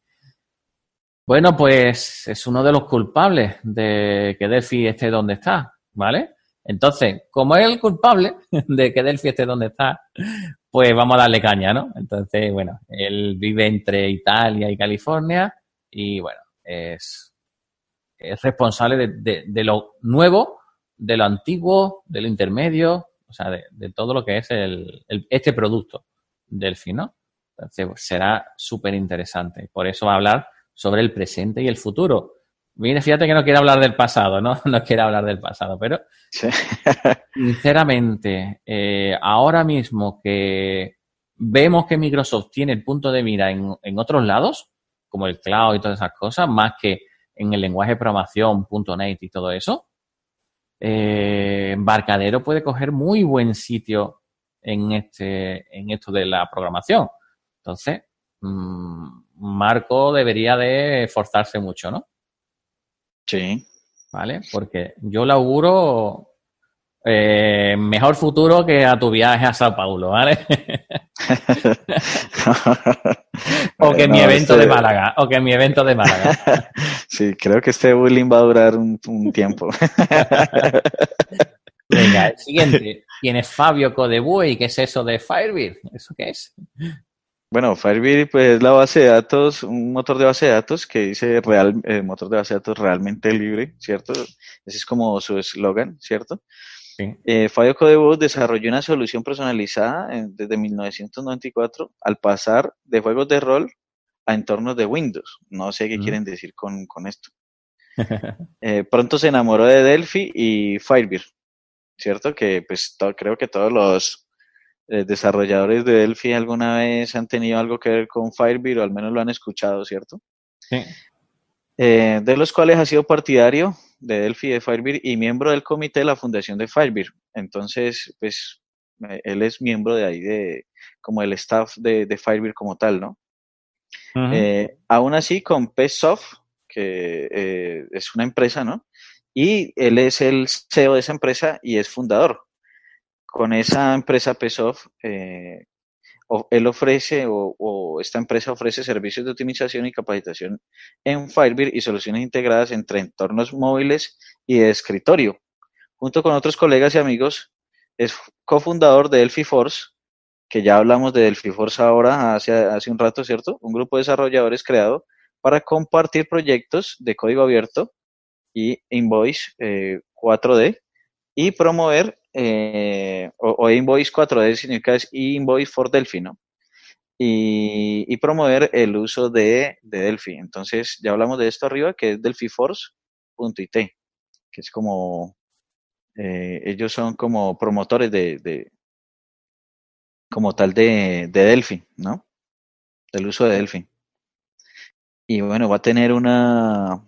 Bueno, pues es uno de los culpables de que Delphi esté donde está, ¿vale? Entonces, como es el culpable de que Delphi esté donde está, pues vamos a darle caña, ¿no? Entonces, bueno, él vive entre Italia y California y, bueno, es, responsable de, lo nuevo, de lo antiguo, de lo intermedio, o sea, de, todo lo que es este producto Delphi, ¿no? Entonces, pues, será súper interesante. Por eso va a hablar sobre el presente y el futuro. Mire, fíjate que no quiero hablar del pasado, ¿no? No quiero hablar del pasado, pero sinceramente, eh, ahora mismo que vemos que Microsoft tiene el punto de mira en, otros lados, como el cloud y todas esas cosas, más que en el lenguaje de programación, .NET y todo eso, eh, Embarcadero puede coger muy buen sitio en, este, en esto de la programación. Entonces, mmm, Marco debería de esforzarse mucho, ¿no? Sí. ¿Vale? Porque yo le auguro eh, mejor futuro que a tu viaje a Sao Paulo, ¿vale? o que en mi evento de este- Málaga, o que mi evento de Málaga. sí, creo que este bullying va a durar un, tiempo. Venga, el siguiente. ¿Quién es Fabio Codebuey, ¿Qué es eso de Firebird? ¿Eso qué es? Bueno, Firebird pues, es la base de datos, un motor de base de datos que dice real, eh, motor de base de datos realmente libre, ¿cierto? Ese es como su eslogan, ¿cierto? Eh, Firebird desarrolló una solución personalizada desde 1994 al pasar de juegos de rol a entornos de Windows. No sé qué mm. quieren decir con, esto. Eh, pronto se enamoró de Delphi y Firebird, ¿cierto? Que pues creo que todos los eh, desarrolladores de Delphi alguna vez han tenido algo que ver con Firebird o al menos lo han escuchado, ¿cierto? Sí. Eh, de los cuales ha sido partidario de Delphi de Firebird y miembro del comité de la fundación de Firebird. Entonces, pues, eh, él es miembro de ahí, de como el staff de, de Firebird como tal, ¿no? aún así, con PSoft, que es una empresa, ¿no? Y él es el CEO de esa empresa y es fundador con esa empresa PESOF, eh, él ofrece o, esta empresa ofrece servicios de optimización y capacitación en Firebird y soluciones integradas entre entornos móviles y de escritorio. Junto con otros colegas y amigos, es cofundador de Force, que ya hablamos de Force ahora hace, hace un rato, ¿cierto? Un grupo de desarrolladores creado para compartir proyectos de código abierto y invoice 4D eh, y promover eh, o, invoice 4D significa es invoice for Delphi, ¿no? Y, promover el uso de, de, Delphi. Entonces, ya hablamos de esto arriba, que es delphiforce.it, que es como, eh, ellos son como promotores de, como tal de, Delphi, ¿no? Del uso de Delphi. Y bueno, va a tener una,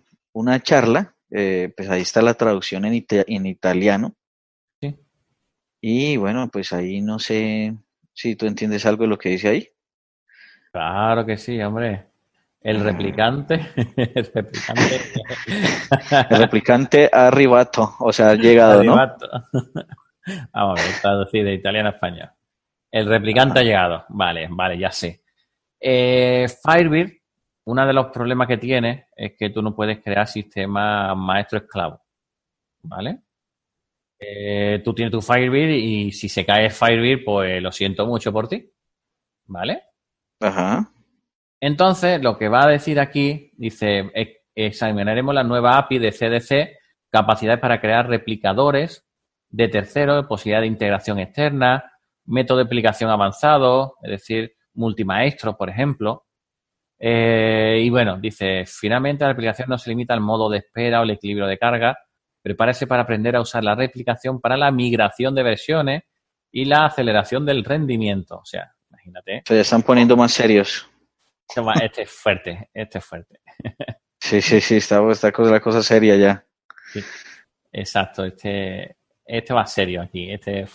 charla, eh, pues ahí está la traducción en italiano, y bueno, pues ahí no sé si tú entiendes algo de lo que dice ahí. Claro que sí, hombre. El replicante, el replicante. el replicante arribato, o sea, ha llegado, arribato. ¿no? Vamos a ver, traducir de italiano a español. El replicante ha llegado. Vale, vale, ya sé. Eh, Firebird, uno de los problemas que tiene es que tú no puedes crear sistema maestro-esclavo. ¿Vale? Eh, tú tienes tu Firebird y si se cae Firebird, pues lo siento mucho por ti. ¿Vale? Ajá. Entonces, lo que va a decir aquí, dice, examinaremos la nueva API de CDC, capacidades para crear replicadores de terceros, posibilidad de integración externa, método de aplicación avanzado, es decir, multimaestro, por ejemplo. Eh, y bueno, dice, finalmente la aplicación no se limita al modo de espera o el equilibrio de carga, Prepárese para aprender a usar la replicación para la migración de versiones y la aceleración del rendimiento. O sea, imagínate. Se están poniendo más serios. Este, este es fuerte, este es fuerte. Sí, sí, sí, está, esta cosa, la cosa seria ya. Exacto, este, este va serio aquí, este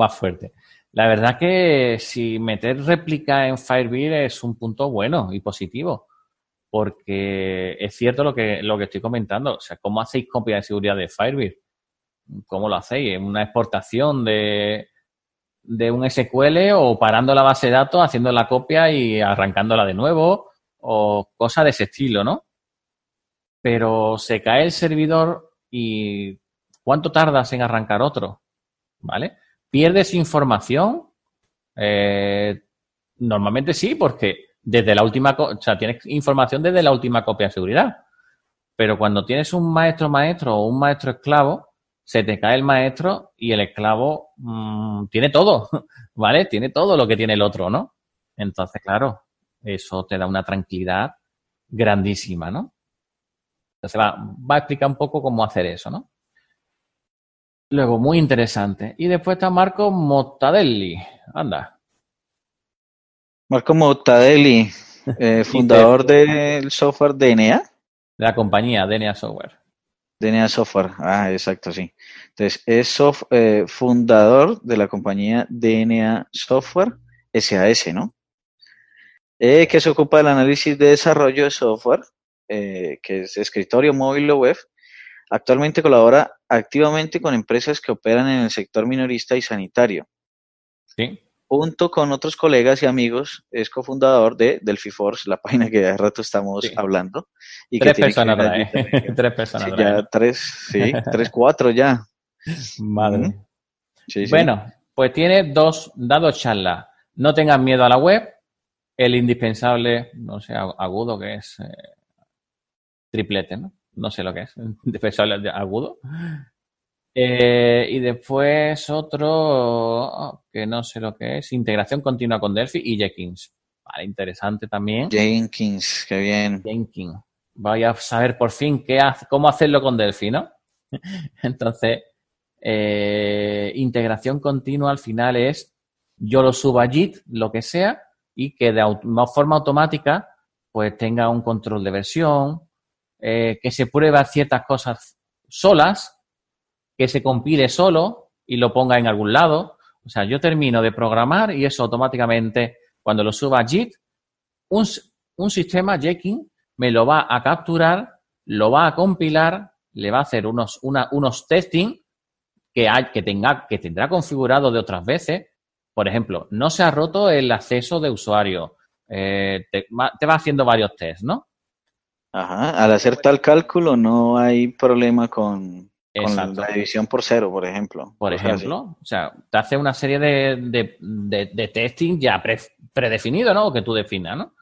va fuerte. La verdad que si meter réplica en Firebird es un punto bueno y positivo, porque es cierto lo que, lo que estoy comentando. O sea, ¿cómo hacéis copia de seguridad de Firebird? ¿Cómo lo hacéis? ¿En ¿Una exportación de, de un SQL o parando la base de datos, haciendo la copia y arrancándola de nuevo? O cosa de ese estilo, ¿no? Pero se cae el servidor y ¿cuánto tardas en arrancar otro? ¿Vale? ¿Pierdes información? Eh, normalmente sí, porque desde la última, o sea, tienes información desde la última copia de seguridad. Pero cuando tienes un maestro maestro o un maestro esclavo, se te cae el maestro y el esclavo mm, tiene todo, ¿vale? Tiene todo lo que tiene el otro, ¿no? Entonces, claro, eso te da una tranquilidad grandísima, ¿no? Entonces va, va a explicar un poco cómo hacer eso, ¿no? Luego, muy interesante. Y después está Marco Mottadelli. Anda, Marco Motadelli, eh, fundador del software DNA. De la compañía DNA Software. DNA Software, ah, exacto, sí. Entonces, es eh, fundador de la compañía DNA Software SAS, ¿no? Eh, que se ocupa del análisis de desarrollo de software, que es escritorio móvil o web. Actualmente colabora activamente con empresas que operan en el sector minorista y sanitario. Sí. Junto con otros colegas y amigos, es cofundador de Delphi Force, la página que de rato estamos hablando. Y tres, que personas tres personas, sí, ya tres, sí, tres, cuatro ya. Madre. bueno, pues tiene dos, dados charla No tengan miedo a la web, el indispensable, no sé, agudo que es eh, triplete, ¿no? No sé lo que es, indispensable agudo. Eh, y después otro que no sé lo que es, integración continua con Delphi y Jenkins. Vale, interesante también. Jenkins, qué bien. Jenkins. Vaya a saber por fin qué hace, cómo hacerlo con Delphi, ¿no? Entonces, eh, integración continua al final es yo lo subo a JIT, lo que sea, y que de forma automática pues tenga un control de versión, eh, que se prueba ciertas cosas solas que se compile solo y lo ponga en algún lado. O sea, yo termino de programar y eso automáticamente, cuando lo suba a JIT, un, un sistema Jekyll me lo va a capturar, lo va a compilar, le va a hacer unos, unos testing que, hay, que, tenga, que tendrá configurado de otras veces. Por ejemplo, no se ha roto el acceso de usuario. Eh, te, te, va haciendo varios tests, ¿no? Ajá, al hacer tal cálculo no hay problema con, con la, división por cero, por ejemplo. Por ejemplo, o sea, te hace una serie de, testing ya predefinido, ¿no? O que tú definas, ¿no?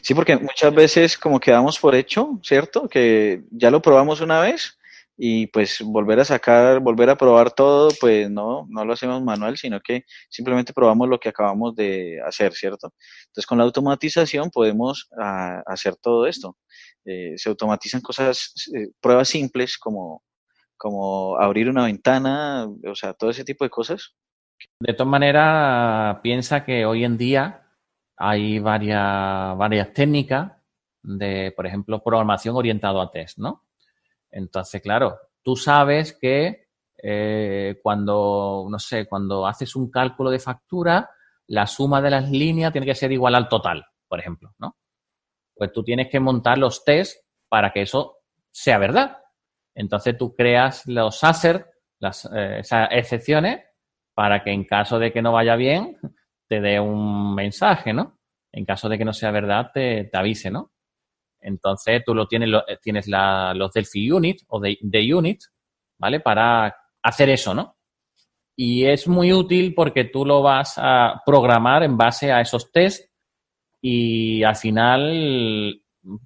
Sí, porque muchas veces como quedamos por hecho, ¿cierto? Que ya lo probamos una vez y pues volver a sacar, volver a probar todo, pues no, no lo hacemos manual, sino que simplemente probamos lo que acabamos de hacer, ¿cierto? Entonces con la automatización podemos ah, hacer todo esto. Eh, se automatizan cosas, eh, pruebas simples como como abrir una ventana, o sea, todo ese tipo de cosas. De todas maneras, piensa que hoy en día hay varias, técnicas de, por ejemplo, programación orientado a test, ¿no? Entonces, claro, tú sabes que eh, cuando, no sé, cuando haces un cálculo de factura, la suma de las líneas tiene que ser igual al total, por ejemplo, ¿no? Pues tú tienes que montar los tests para que eso sea verdad. Entonces tú creas los ASER, las, eh, esas excepciones, para que en caso de que no vaya bien, te dé un mensaje, ¿no? En caso de que no sea verdad, te, avise, ¿no? Entonces tú lo tienes, eh, tienes los Delphi Unit o the Unit, ¿vale? Para hacer eso, ¿no? Y es muy útil porque tú lo vas a programar en base a esos tests y al final mm,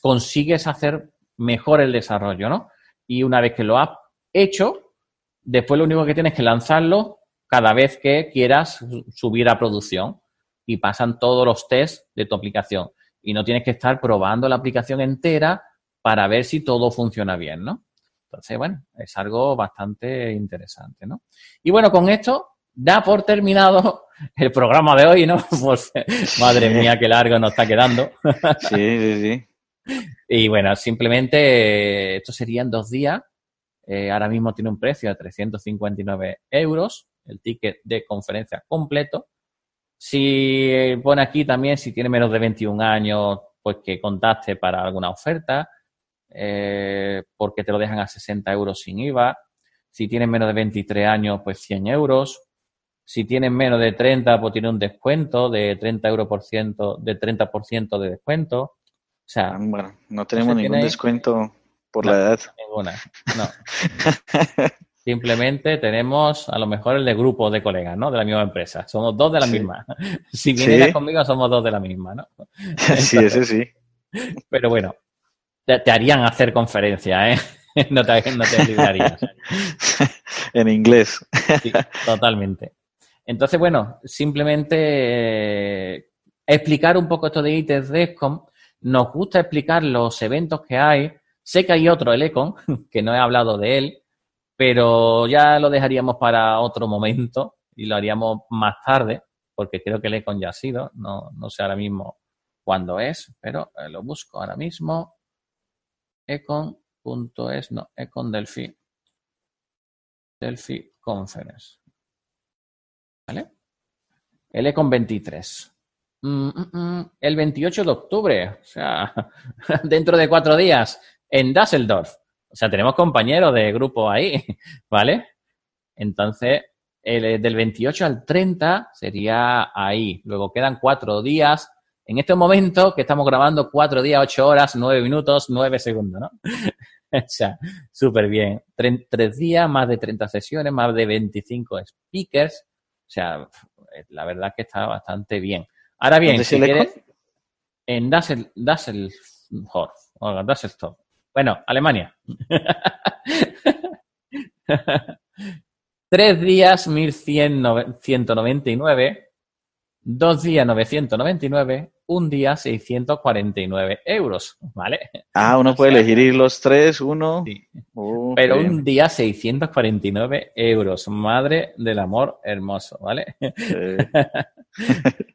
consigues hacer mejor el desarrollo, ¿no? y una vez que lo has hecho, después lo único que tienes que lanzarlo cada vez que quieras subir a producción y pasan todos los tests de tu aplicación. Y no tienes que estar probando la aplicación entera para ver si todo funciona bien, ¿no? Entonces, bueno, es algo bastante interesante, ¿no? Y bueno, con esto da por terminado el programa de hoy, ¿no? Pues, madre mía, qué largo nos está quedando. Sí, sí, sí. Y bueno, simplemente eh, estos serían dos días. Eh, ahora mismo tiene un precio de 359 euros, el ticket de conferencia completo. Si eh, pone aquí también, si tiene menos de 21 años, pues que contacte para alguna oferta, porque te lo dejan a 60 euros sin IVA. Si tiene menos de 23 años, pues 100 euros. Si tiene menos de 30, pues tiene un descuento de 30 euros por ciento, de 30% de descuento bueno, no tenemos ningún descuento por la edad. Ninguna, no. Simplemente tenemos a lo mejor el de grupo de colegas, ¿no? De la misma empresa. Somos dos de la misma. Si vinieras conmigo, somos dos de la misma, ¿no? sí, sí. Pero bueno, te, harían hacer conferencia, ¿eh? No te, no librarías. en inglés. totalmente. Entonces, bueno, simplemente eh, explicar un poco esto de ITES nos gusta explicar los eventos que hay. Sé que hay otro, el Econ, que no he hablado de él, pero ya lo dejaríamos para otro momento y lo haríamos más tarde, porque creo que el Econ ya ha sido, no, no sé ahora mismo cuándo es, pero eh, lo busco ahora mismo. Econ.es, no, Econ Delphi. Delphi Conference. ¿Vale? El Econ 23. Mm, mm, mm. el 28 de octubre, o sea, dentro de cuatro días, en Düsseldorf. O sea, tenemos compañeros de grupo ahí, ¿vale? Entonces, el, eh, del 28 al 30 sería ahí. Luego quedan cuatro días. En este momento que estamos grabando, cuatro días, ocho horas, nueve minutos, nueve segundos, ¿no? o sea, súper bien. Tres, tres días, más de 30 sesiones, más de 25 speakers. O sea, la verdad que está bastante bien. Ahora bien, si quieres, en Düsseldorf, Dassel, Düsseldorf, bueno, Alemania. Tres días 1199, dos días 999, un día 649 euros, ¿vale? Ah, uno puede elegir los tres, uno. Oh, Pero un día 649 euros, madre del amor hermoso, ¿vale? Sí.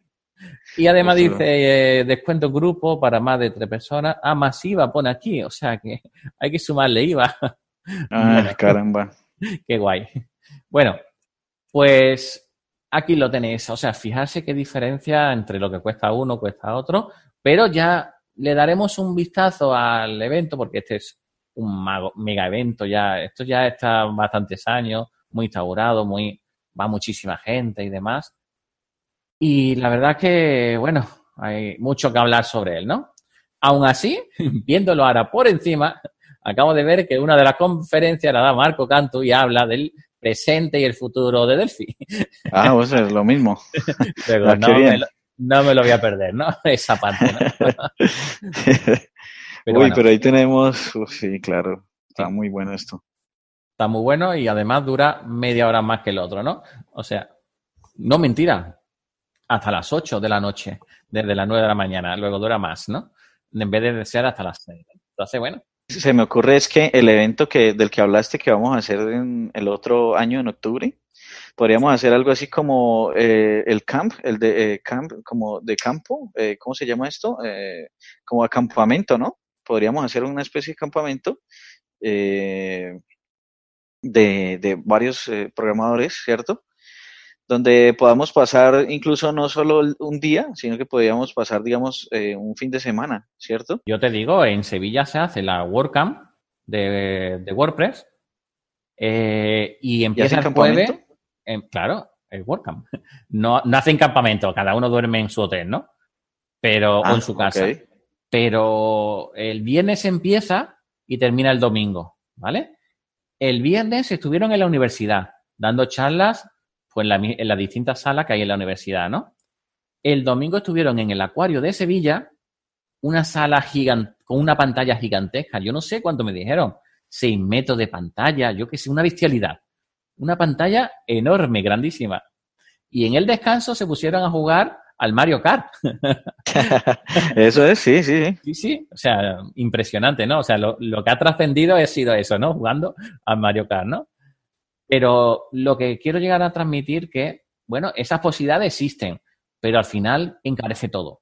Y además dice eh, descuento grupo para más de tres personas. Ah, más IVA pone aquí. O sea que hay que sumarle IVA. Ah, caramba. Qué guay. Bueno, pues aquí lo tenéis. O sea, fijarse qué diferencia entre lo que cuesta uno, cuesta otro. Pero ya le daremos un vistazo al evento porque este es un mega evento ya. Esto ya está bastantes años, muy instaurado, muy va muchísima gente y demás. Y la verdad es que, bueno, hay mucho que hablar sobre él, ¿no? Aún así, viéndolo ahora por encima, acabo de ver que una de las conferencias la da Marco Cantu y habla del presente y el futuro de Delphi. Ah, pues es lo mismo. Ah, no, me lo, voy a perder, ¿no? Esa parte, ¿no? Uy, pero ahí tenemos, sí, claro, está muy bueno esto. Está muy bueno y además dura media hora más que el otro, ¿no? O sea, no mentira, hasta las 8 de la noche, desde las 9 de la mañana, luego dura más, ¿no? En vez de desear hasta las 6. Entonces, bueno. Se me ocurre es que el evento que, del que hablaste que vamos a hacer en el otro año, en octubre, podríamos hacer algo así como eh, el camp, el de eh, camp, como de campo, eh, ¿cómo se llama esto? como acampamento, ¿no? Podríamos hacer una especie de campamento de, de varios programadores, ¿cierto? donde podamos pasar incluso no solo un día, sino que podíamos pasar, digamos, eh, un fin de semana, ¿cierto? Yo te digo, en Sevilla se hace la WordCamp de, WordPress eh, y empieza en el claro, el WordCamp. No, no hacen campamento, cada uno duerme en su hotel, ¿no? Pero, o ah, en su casa. Pero el viernes empieza y termina el domingo, ¿vale? El viernes estuvieron en la universidad dando charlas fue pues, en, la, en las distintas salas que hay en la universidad, ¿no? El domingo estuvieron en el acuario de Sevilla, una sala gigante, con una pantalla gigantesca. Yo no sé cuánto me dijeron, seis metros de pantalla, yo qué sé, una bestialidad. Una pantalla enorme, grandísima. Y en el descanso se pusieron a jugar al Mario Kart. eso es, sí, sí. Sí, sí, o sea, impresionante, ¿no? O sea, lo, lo que ha trascendido ha sido eso, ¿no? Jugando al Mario Kart, ¿no? Pero lo que quiero llegar a transmitir que, bueno, esas posibilidades existen, pero al final encarece todo.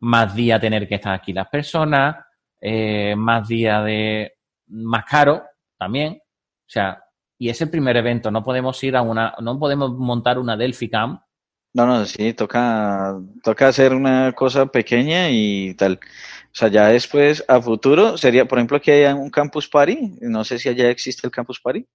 Más día tener que estar aquí las personas, eh, más día de más caro también. O sea, y es el primer evento, no podemos ir a una, no podemos montar una Delphi Camp. No, no, sí, toca, toca hacer una cosa pequeña y tal. O sea, ya después, a futuro, sería, por ejemplo, que haya un campus party. No sé si allá existe el campus party.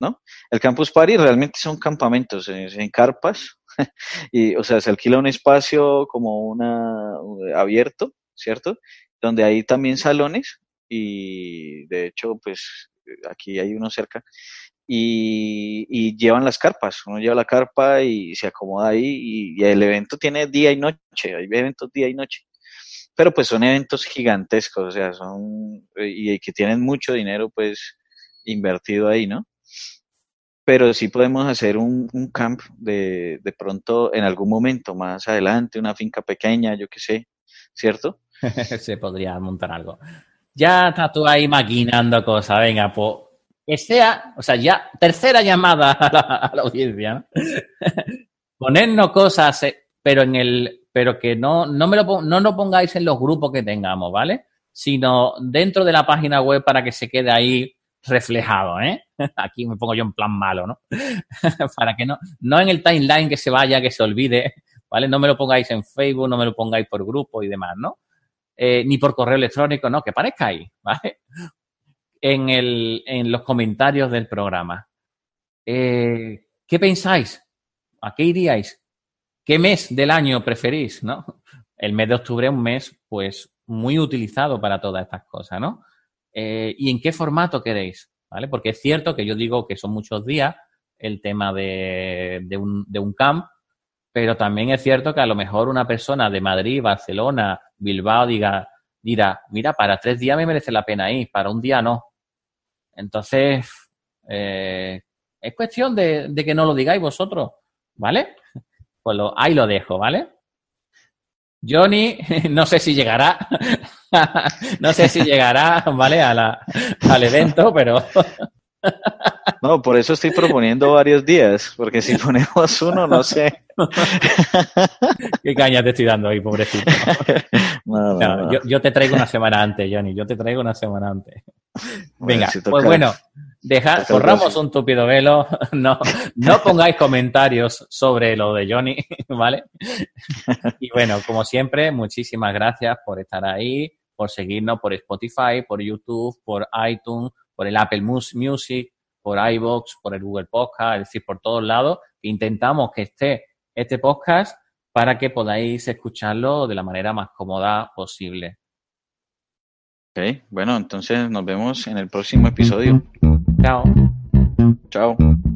¿no? El Campus Party realmente son campamentos eh, en, carpas, y, o sea, se alquila un espacio como una eh, abierto, ¿cierto? Donde hay también salones y de hecho, pues eh, aquí hay uno cerca y, llevan las carpas, uno lleva la carpa y se acomoda ahí y el evento tiene día y noche, hay eventos día y noche pero pues son eventos gigantescos, o sea, son y que tienen mucho dinero pues invertido ahí, ¿no? pero sí podemos hacer un, camp de, pronto en algún momento más adelante, una finca pequeña, yo qué sé, ¿cierto? Se podría montar algo. Ya estás tú ahí maquinando cosas, venga, pues que sea, o sea, ya tercera llamada a la, audiencia, ¿no? ponernos cosas, eh, pero en el, pero que no, no me lo no lo pongáis en los grupos que tengamos, ¿vale? Sino dentro de la página web para que se quede ahí reflejado, ¿eh? Aquí me pongo yo en plan malo, ¿no? Para que no, no en el timeline que se vaya, que se olvide, ¿vale? No me lo pongáis en Facebook, no me lo pongáis por grupo y demás, ¿no? Eh, ni por correo electrónico, no, que parezca ahí, ¿vale? En, los comentarios del programa. Eh, ¿Qué pensáis? ¿A qué iríais? ¿Qué mes del año preferís, no? El mes de octubre es un mes, pues, muy utilizado para todas estas cosas, ¿no? Eh, y en qué formato queréis, ¿vale? Porque es cierto que yo digo que son muchos días el tema de, un, camp, pero también es cierto que a lo mejor una persona de Madrid, Barcelona, Bilbao diga, dirá, mira, para tres días me merece la pena ir, para un día no. Entonces, eh, es cuestión de, de, que no lo digáis vosotros, ¿vale? Pues lo, ahí lo dejo, ¿vale? Johnny, no sé si llegará, no sé si llegará, ¿vale? al evento, pero... No, por eso estoy proponiendo varios días, porque si ponemos uno, no sé. ¿Qué caña te estoy dando ahí, pobrecito? No, yo, te traigo una semana antes, Johnny, yo te traigo una semana antes. Venga, pues bueno, corramos un tupido velo, no, no pongáis comentarios sobre lo de Johnny, ¿vale? Y bueno, como siempre, muchísimas gracias por estar ahí por seguirnos por Spotify, por YouTube, por iTunes, por el Apple Music, por iBox, por el Google Podcast, es decir, por todos lados. Intentamos que esté este podcast para que podáis escucharlo de la manera más cómoda posible. Ok, bueno, entonces nos vemos en el próximo episodio. Chao. Chao.